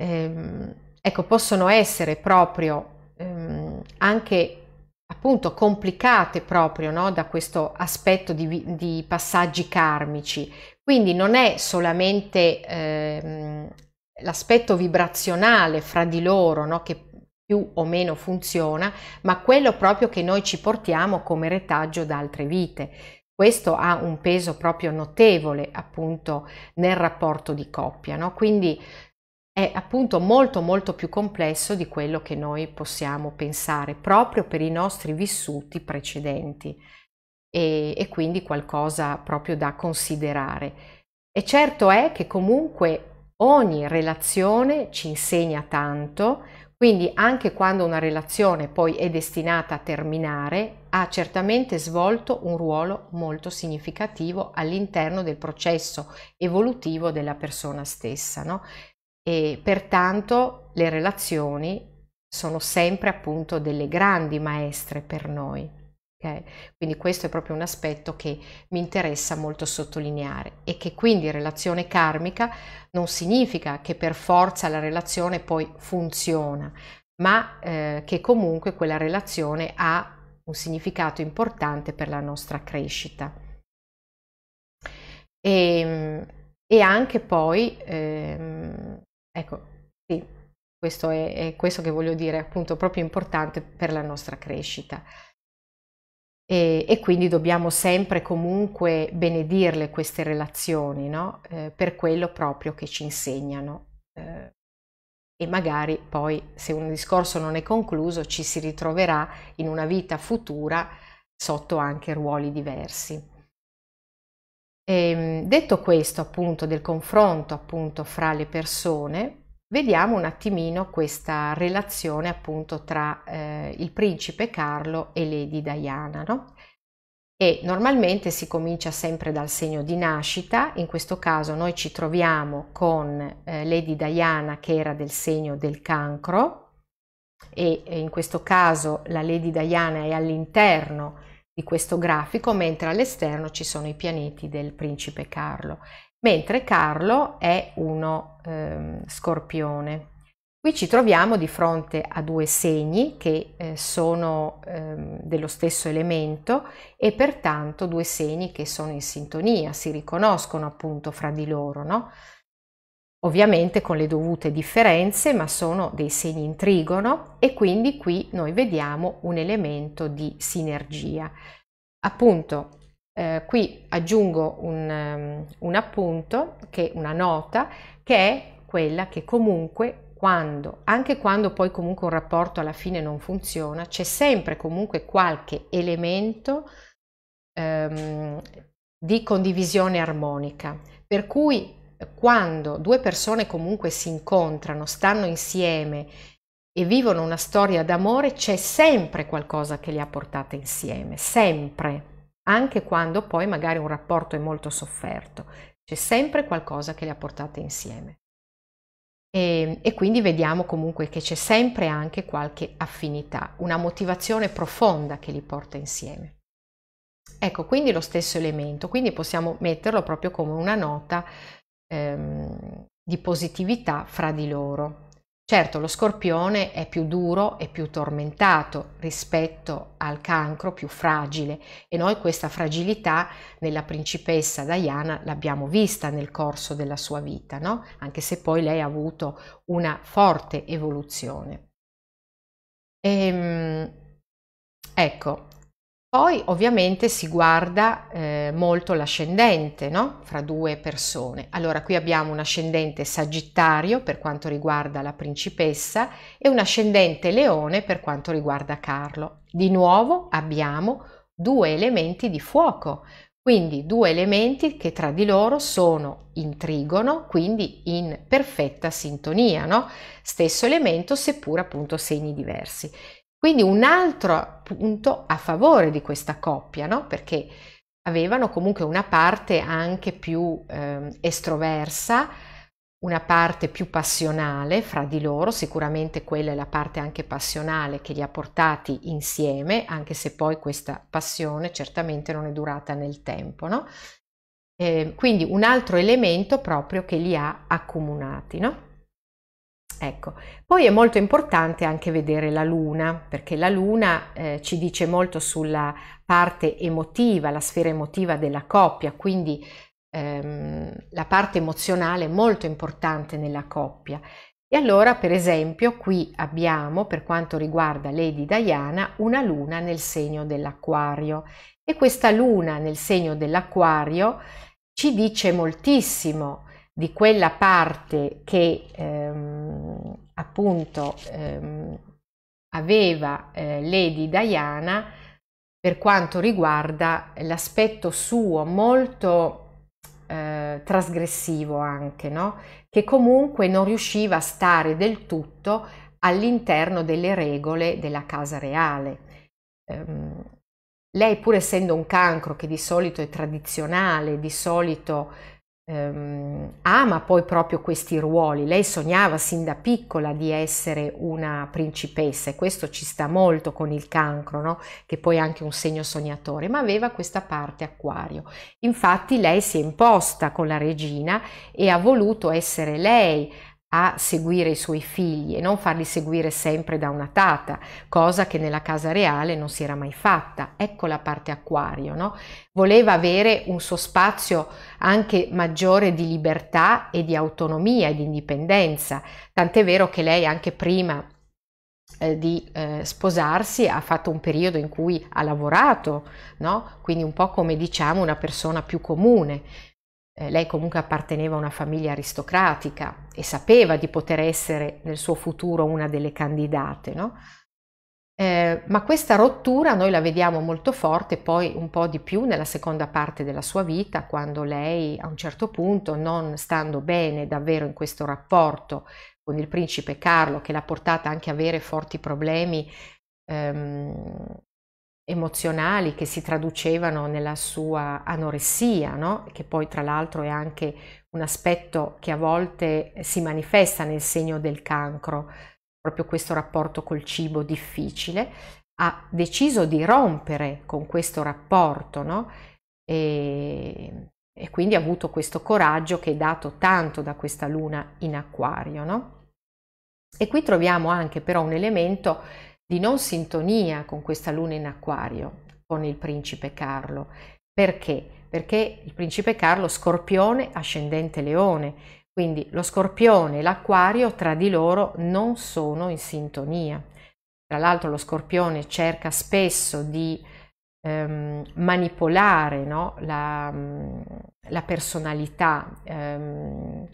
ehm, ecco, possono essere proprio ehm, anche appunto complicate proprio no? da questo aspetto di, di, passaggi karmici. Quindi non è solamente ehm, l'aspetto vibrazionale fra di loro no? che più o meno funziona, ma quello proprio che noi ci portiamo come retaggio da altre vite. Questo ha un peso proprio notevole appunto nel rapporto di coppia, no? quindi è appunto molto molto più complesso di quello che noi possiamo pensare proprio per i nostri vissuti precedenti e, e quindi qualcosa proprio da considerare. E certo è che comunque ogni relazione ci insegna tanto, quindi anche quando una relazione poi è destinata a terminare, ha certamente svolto un ruolo molto significativo all'interno del processo evolutivo della persona stessa. No? e pertanto le relazioni sono sempre appunto delle grandi maestre per noi. Okay? Quindi questo è proprio un aspetto che mi interessa molto sottolineare e che quindi relazione karmica non significa che per forza la relazione poi funziona, ma eh, che comunque quella relazione ha un significato importante per la nostra crescita. E, ehm, e anche poi eh, Ecco, sì, questo è, è questo che voglio dire, appunto, proprio importante per la nostra crescita. E, e, quindi dobbiamo sempre comunque benedirle queste relazioni, no? eh, per quello proprio che ci insegnano. Eh, e magari poi, se un discorso non è concluso, ci si ritroverà in una vita futura sotto anche ruoli diversi. E, ehm, detto questo appunto del confronto appunto fra le persone, vediamo un attimino questa relazione appunto tra eh, il principe Carlo e Lady Diana. No? E normalmente si comincia sempre dal segno di nascita, in questo caso noi ci troviamo con eh, Lady Diana che era del segno del cancro e in questo caso la Lady Diana è all'interno di questo grafico, mentre all'esterno ci sono i pianeti del principe Carlo, mentre Carlo è uno ehm, scorpione. Qui ci troviamo di fronte a due segni che eh, sono ehm, dello stesso elemento e pertanto due segni che sono in sintonia, si riconoscono appunto fra di loro, no? ovviamente con le dovute differenze, ma sono dei segni in trigono e quindi qui noi vediamo un elemento di sinergia. Appunto, eh, qui aggiungo un, um, un appunto, che, una nota, che è quella che comunque quando, anche quando poi comunque un rapporto alla fine non funziona, c'è sempre comunque qualche elemento ehm, di condivisione armonica. Per cui quando due persone comunque si incontrano, stanno insieme e vivono una storia d'amore, c'è sempre qualcosa che li ha portate insieme, sempre, anche quando poi magari un rapporto è molto sofferto, c'è sempre qualcosa che li ha portate insieme. E, e, quindi vediamo comunque che c'è sempre anche qualche affinità, una motivazione profonda che li porta insieme. Ecco, quindi lo stesso elemento, quindi possiamo metterlo proprio come una nota ehm, di positività fra di loro. Certo, lo scorpione è più duro e più tormentato rispetto al cancro più fragile e noi questa fragilità nella principessa Diana l'abbiamo vista nel corso della sua vita, no? anche se poi lei ha avuto una forte evoluzione. Ehm, ecco, poi ovviamente si guarda eh, molto l'ascendente no? fra due persone. Allora qui abbiamo un ascendente sagittario per quanto riguarda la principessa e un ascendente leone per quanto riguarda Carlo. Di nuovo abbiamo due elementi di fuoco, quindi due elementi che tra di loro sono in trigono, quindi in perfetta sintonia, no? stesso elemento seppur appunto segni diversi. Quindi un altro punto a favore di questa coppia, no? perché avevano comunque una parte anche più eh, estroversa, una parte più passionale fra di loro, sicuramente quella è la parte anche passionale che li ha portati insieme, anche se poi questa passione certamente non è durata nel tempo. No? Eh, quindi un altro elemento proprio che li ha accomunati. No? Ecco, poi è molto importante anche vedere la luna, perché la luna eh, ci dice molto sulla parte emotiva, la sfera emotiva della coppia, quindi ehm, la parte emozionale è molto importante nella coppia. E allora, per esempio, qui abbiamo, per quanto riguarda Lady Diana, una luna nel segno dell'acquario. E questa luna nel segno dell'acquario ci dice moltissimo di quella parte che ehm, appunto ehm, aveva eh, Lady Diana per quanto riguarda l'aspetto suo molto eh, trasgressivo anche, no? che comunque non riusciva a stare del tutto all'interno delle regole della casa reale. Ehm, lei pur essendo un cancro che di solito è tradizionale, di solito ehm, ama ah, poi proprio questi ruoli. Lei sognava sin da piccola di essere una principessa e questo ci sta molto con il cancro, no? che poi è anche un segno sognatore, ma aveva questa parte acquario. Infatti lei si è imposta con la regina e ha voluto essere lei a seguire i suoi figli e non farli seguire sempre da una tata, cosa che nella casa reale non si era mai fatta. Ecco la parte acquario, no? Voleva avere un suo spazio anche maggiore di libertà e di autonomia e di indipendenza, tant'è vero che lei anche prima eh, di eh, sposarsi ha fatto un periodo in cui ha lavorato, no? quindi un po' come diciamo una persona più comune. Eh, lei comunque apparteneva a una famiglia aristocratica e sapeva di poter essere nel suo futuro una delle candidate, no? Eh, ma questa rottura noi la vediamo molto forte poi un po' di più nella seconda parte della sua vita, quando lei a un certo punto, non stando bene davvero in questo rapporto con il principe Carlo, che l'ha portata anche a avere forti problemi ehm, emozionali che si traducevano nella sua anoressia, no? che poi tra l'altro è anche un aspetto che a volte si manifesta nel segno del cancro, proprio questo rapporto col cibo difficile, ha deciso di rompere con questo rapporto no? e, e, quindi ha avuto questo coraggio che è dato tanto da questa luna in acquario. No? E qui troviamo anche però un elemento di non sintonia con questa luna in acquario, con il principe Carlo. Perché? Perché il principe Carlo scorpione ascendente leone, quindi lo scorpione e l'acquario tra di loro non sono in sintonia. Tra l'altro lo scorpione cerca spesso di ehm, manipolare no? la, mm, la, personalità, ehm,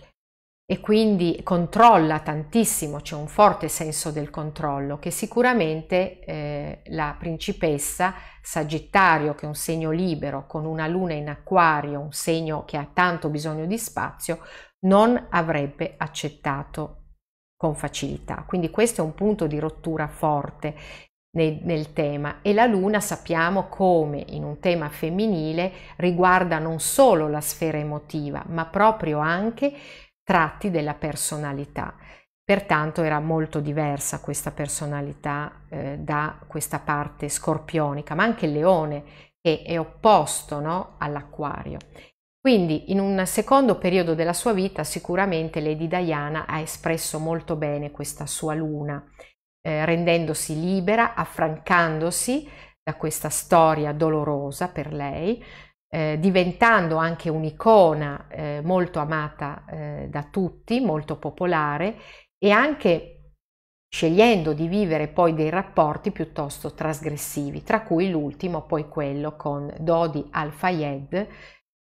e quindi controlla tantissimo, c'è un forte senso del controllo che sicuramente eh, la principessa Sagittario, che è un segno libero, con una luna in acquario, un segno che ha tanto bisogno di spazio, non avrebbe accettato con facilità. Quindi questo è un punto di rottura forte nel, nel tema e la luna sappiamo come in un tema femminile riguarda non solo la sfera emotiva, ma proprio anche tratti della personalità. Pertanto era molto diversa questa personalità eh, da questa parte scorpionica, ma anche il leone che è opposto no, all'acquario. Quindi in un secondo periodo della sua vita sicuramente Lady Diana ha espresso molto bene questa sua luna, eh, rendendosi libera, affrancandosi da questa storia dolorosa per lei, eh, diventando anche un'icona eh, molto amata eh, da tutti, molto popolare e anche scegliendo di vivere poi dei rapporti piuttosto trasgressivi, tra cui l'ultimo poi quello con Dodi Al-Fayed,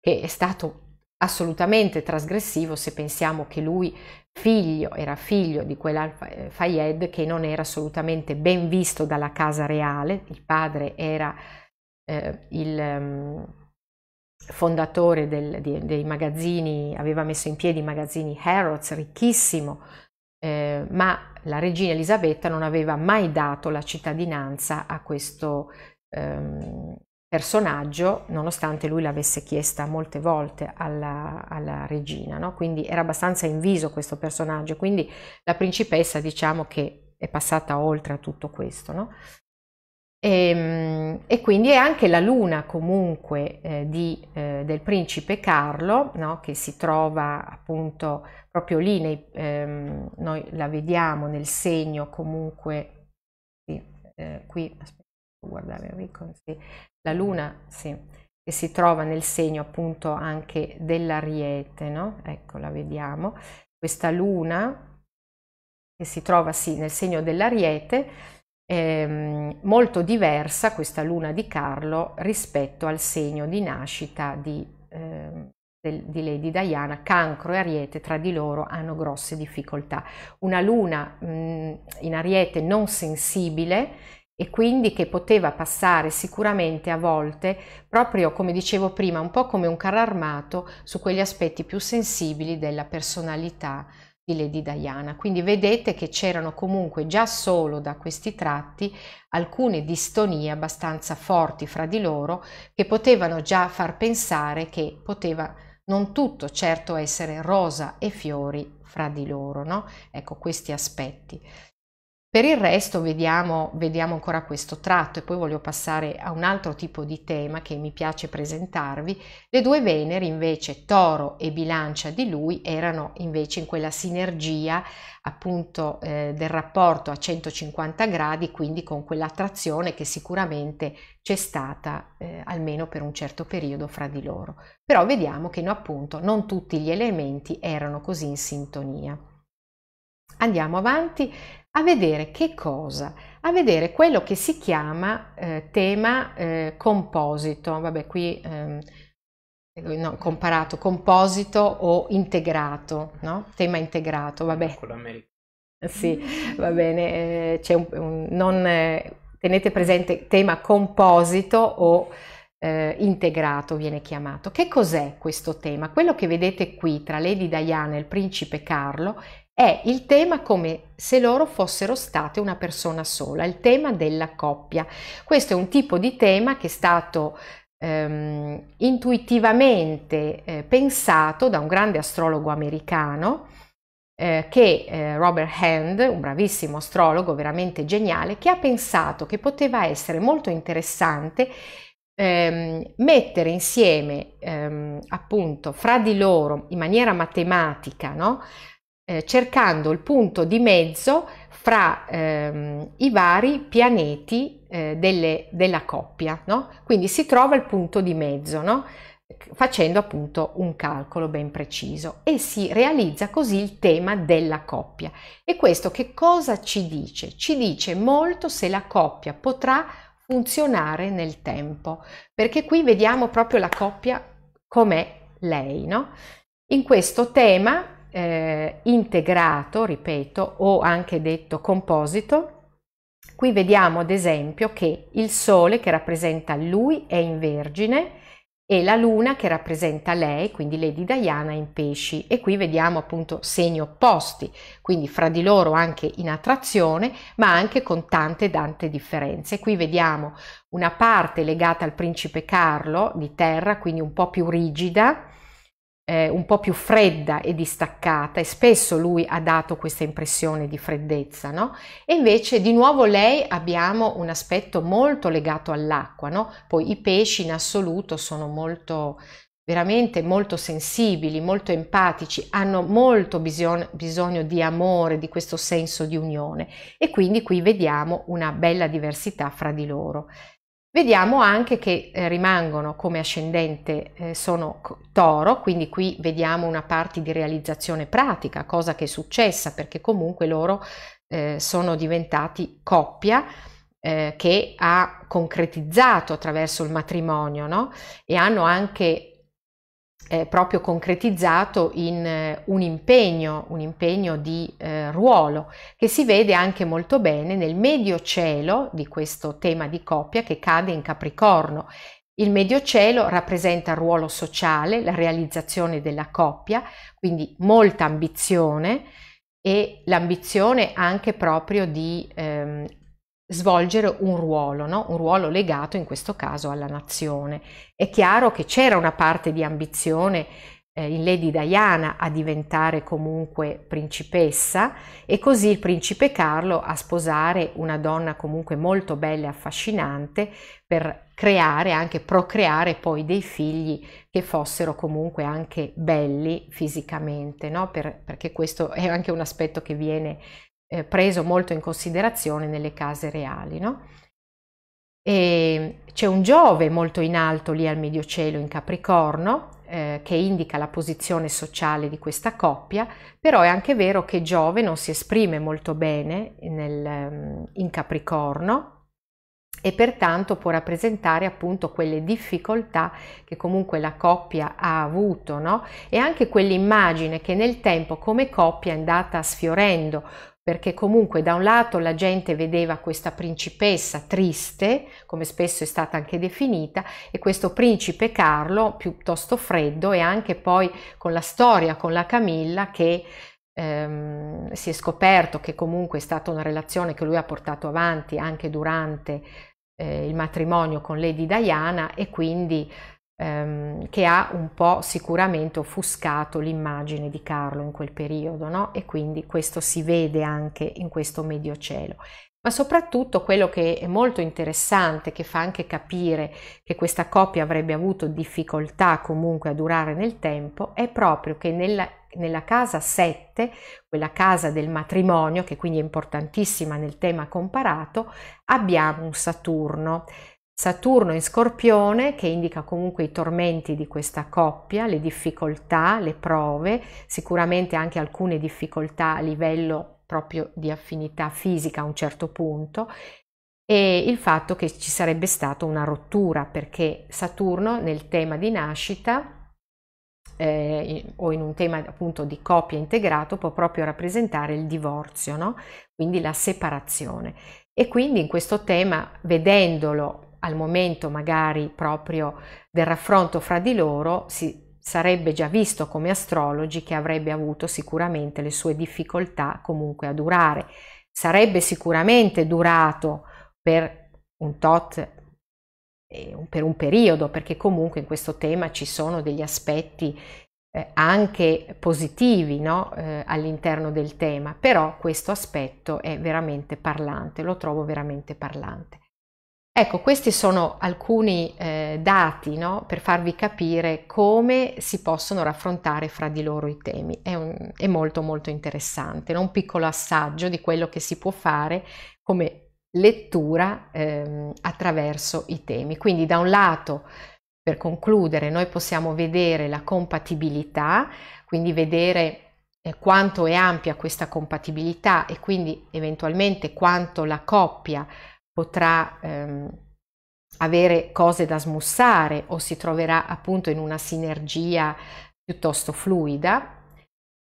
che è stato assolutamente trasgressivo se pensiamo che lui figlio, era figlio di quell'Al-Fayed che non era assolutamente ben visto dalla casa reale, il padre era eh, il, ehm, fondatore del, di, dei magazzini, aveva messo in piedi i magazzini Harrods, ricchissimo, eh, ma la regina Elisabetta non aveva mai dato la cittadinanza a questo ehm, personaggio, nonostante lui l'avesse chiesta molte volte alla, alla regina, no? quindi era abbastanza inviso questo personaggio, quindi la principessa diciamo che è passata oltre a tutto questo. No? E, ehm, e, quindi è anche la luna comunque eh, di, eh, del principe Carlo no? che si trova appunto proprio lì, nei, ehm, noi la vediamo nel segno comunque, sì, eh, qui aspetta, guardare Enrico, sì, la luna sì, che si trova nel segno appunto anche dell'ariete, no? ecco la vediamo, questa luna che si trova sì nel segno dell'ariete eh, molto diversa questa luna di Carlo rispetto al segno di nascita di, eh, del, di Lady Diana, Cancro e Ariete tra di loro hanno grosse difficoltà. Una luna mh, mm, in Ariete non sensibile e quindi che poteva passare sicuramente a volte, proprio come dicevo prima, un po' come un carro armato su quegli aspetti più sensibili della personalità di Lady Diana. Quindi vedete che c'erano comunque già solo da questi tratti alcune distonie abbastanza forti fra di loro che potevano già far pensare che poteva non tutto certo essere rosa e fiori fra di loro, no? Ecco questi aspetti. Per il resto vediamo, vediamo, ancora questo tratto e poi voglio passare a un altro tipo di tema che mi piace presentarvi. Le due Venere invece, Toro e Bilancia di lui, erano invece in quella sinergia appunto eh, del rapporto a 150 gradi, quindi con quell'attrazione che sicuramente c'è stata eh, almeno per un certo periodo fra di loro. Però vediamo che no, appunto non tutti gli elementi erano così in sintonia. Andiamo avanti, a vedere che cosa? A vedere quello che si chiama eh, tema eh, composito, vabbè qui ehm, eh, no, comparato, composito o integrato, no? tema integrato, vabbè. Con ecco Sì, va bene, eh, c'è un, un non, eh, tenete presente tema composito o eh, integrato viene chiamato. Che cos'è questo tema? Quello che vedete qui tra Lady Diana e il principe Carlo è il tema come se loro fossero state una persona sola, il tema della coppia. Questo è un tipo di tema che è stato ehm, intuitivamente eh, pensato da un grande astrologo americano eh, che eh, Robert Hand, un bravissimo astrologo veramente geniale, che ha pensato che poteva essere molto interessante ehm, mettere insieme ehm, appunto fra di loro in maniera matematica, no? eh, cercando il punto di mezzo fra ehm, i vari pianeti eh, delle, della coppia, no? quindi si trova il punto di mezzo no? facendo appunto un calcolo ben preciso e si realizza così il tema della coppia. E questo che cosa ci dice? Ci dice molto se la coppia potrà funzionare nel tempo, perché qui vediamo proprio la coppia com'è lei. No? In questo tema eh, integrato, ripeto, o anche detto composito. Qui vediamo ad esempio che il Sole che rappresenta lui è in Vergine e la Luna che rappresenta lei, quindi Lady Diana, in Pesci. E qui vediamo appunto segni opposti, quindi fra di loro anche in attrazione, ma anche con tante tante differenze. Qui vediamo una parte legata al principe Carlo di terra, quindi un po' più rigida, eh, un po' più fredda e distaccata e spesso lui ha dato questa impressione di freddezza, no? E invece di nuovo lei abbiamo un aspetto molto legato all'acqua, no? Poi i pesci in assoluto sono molto veramente molto sensibili, molto empatici, hanno molto bisogno, bisogno di amore, di questo senso di unione e quindi qui vediamo una bella diversità fra di loro. Vediamo anche che eh, rimangono come ascendente eh, sono toro, quindi qui vediamo una parte di realizzazione pratica, cosa che è successa perché comunque loro eh, sono diventati coppia eh, che ha concretizzato attraverso il matrimonio no? e hanno anche eh, proprio concretizzato in eh, un impegno, un impegno di eh, ruolo che si vede anche molto bene nel medio cielo di questo tema di coppia che cade in Capricorno. Il medio cielo rappresenta il ruolo sociale, la realizzazione della coppia, quindi molta ambizione e l'ambizione anche proprio di ehm, svolgere un ruolo, no? un ruolo legato in questo caso alla nazione. È chiaro che c'era una parte di ambizione eh, in Lady Diana a diventare comunque principessa e così il principe Carlo a sposare una donna comunque molto bella e affascinante per creare, anche procreare poi dei figli che fossero comunque anche belli fisicamente, no? per, perché questo è anche un aspetto che viene eh, preso molto in considerazione nelle case reali. No? c'è un Giove molto in alto lì al medio cielo in Capricorno eh, che indica la posizione sociale di questa coppia, però è anche vero che Giove non si esprime molto bene nel, ehm, in Capricorno e pertanto può rappresentare appunto quelle difficoltà che comunque la coppia ha avuto no? e anche quell'immagine che nel tempo come coppia è andata sfiorendo perché comunque da un lato la gente vedeva questa principessa triste, come spesso è stata anche definita, e questo principe Carlo piuttosto freddo e anche poi con la storia con la Camilla che ehm, si è scoperto che comunque è stata una relazione che lui ha portato avanti anche durante eh, il matrimonio con Lady Diana e quindi ehm, che ha un po' sicuramente offuscato l'immagine di Carlo in quel periodo, no? E quindi questo si vede anche in questo medio cielo. Ma soprattutto quello che è molto interessante, che fa anche capire che questa coppia avrebbe avuto difficoltà comunque a durare nel tempo, è proprio che nella, nella casa 7, quella casa del matrimonio, che quindi è importantissima nel tema comparato, abbiamo un Saturno Saturno in Scorpione, che indica comunque i tormenti di questa coppia, le difficoltà, le prove, sicuramente anche alcune difficoltà a livello proprio di affinità fisica a un certo punto, e il fatto che ci sarebbe stata una rottura, perché Saturno nel tema di nascita eh, o in un tema appunto di coppia integrato può proprio rappresentare il divorzio, no? quindi la separazione. E quindi in questo tema, vedendolo al momento magari proprio del raffronto fra di loro si sarebbe già visto come astrologi che avrebbe avuto sicuramente le sue difficoltà comunque a durare. Sarebbe sicuramente durato per un tot, per un periodo, perché comunque in questo tema ci sono degli aspetti eh, anche positivi no? eh, all'interno del tema, però questo aspetto è veramente parlante, lo trovo veramente parlante. Ecco, questi sono alcuni eh, dati no? per farvi capire come si possono raffrontare fra di loro i temi. È, un, è molto molto interessante, no? un piccolo assaggio di quello che si può fare come lettura eh, attraverso i temi. Quindi da un lato, per concludere, noi possiamo vedere la compatibilità, quindi vedere eh, quanto è ampia questa compatibilità e quindi eventualmente quanto la coppia potrà ehm, avere cose da smussare o si troverà appunto in una sinergia piuttosto fluida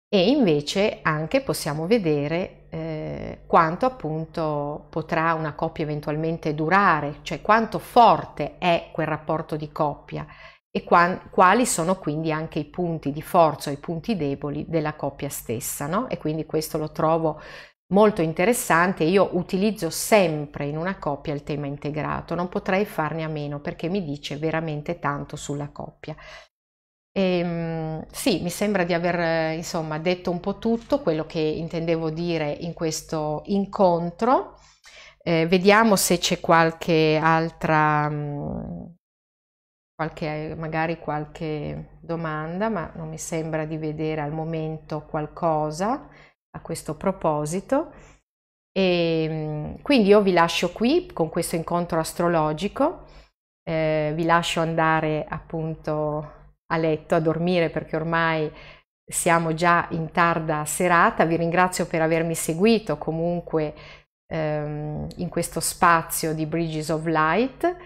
e invece anche possiamo vedere eh, quanto appunto potrà una coppia eventualmente durare, cioè quanto forte è quel rapporto di coppia e qua, quali sono quindi anche i punti di forza, i punti deboli della coppia stessa, no? E quindi questo lo trovo molto interessante. Io utilizzo sempre in una coppia il tema integrato, non potrei farne a meno perché mi dice veramente tanto sulla coppia. E, ehm, sì, mi sembra di aver insomma detto un po' tutto quello che intendevo dire in questo incontro. Eh, vediamo se c'è qualche altra, mm, qualche, magari qualche domanda, ma non mi sembra di vedere al momento qualcosa a questo proposito. E, ehm, quindi io vi lascio qui con questo incontro astrologico, eh, vi lascio andare appunto a letto, a dormire perché ormai siamo già in tarda serata, vi ringrazio per avermi seguito comunque ehm, in questo spazio di Bridges of Light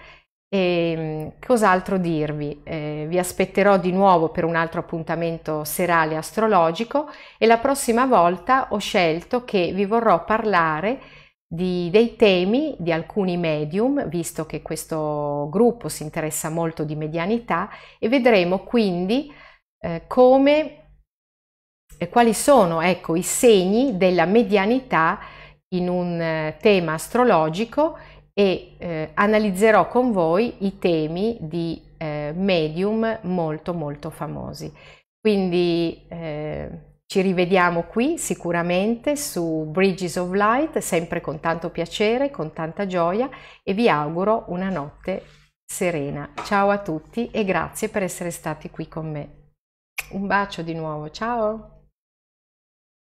e ehm, cos'altro dirvi? Eh, vi aspetterò di nuovo per un altro appuntamento serale astrologico e la prossima volta ho scelto che vi vorrò parlare di, dei temi di alcuni medium, visto che questo gruppo si interessa molto di medianità e vedremo quindi eh, come e eh, quali sono ecco, i segni della medianità in un eh, tema astrologico e eh, analizzerò con voi i temi di eh, medium molto molto famosi. Quindi eh, ci rivediamo qui sicuramente su Bridges of Light, sempre con tanto piacere, con tanta gioia e vi auguro una notte serena. Ciao a tutti e grazie per essere stati qui con me. Un bacio di nuovo, ciao!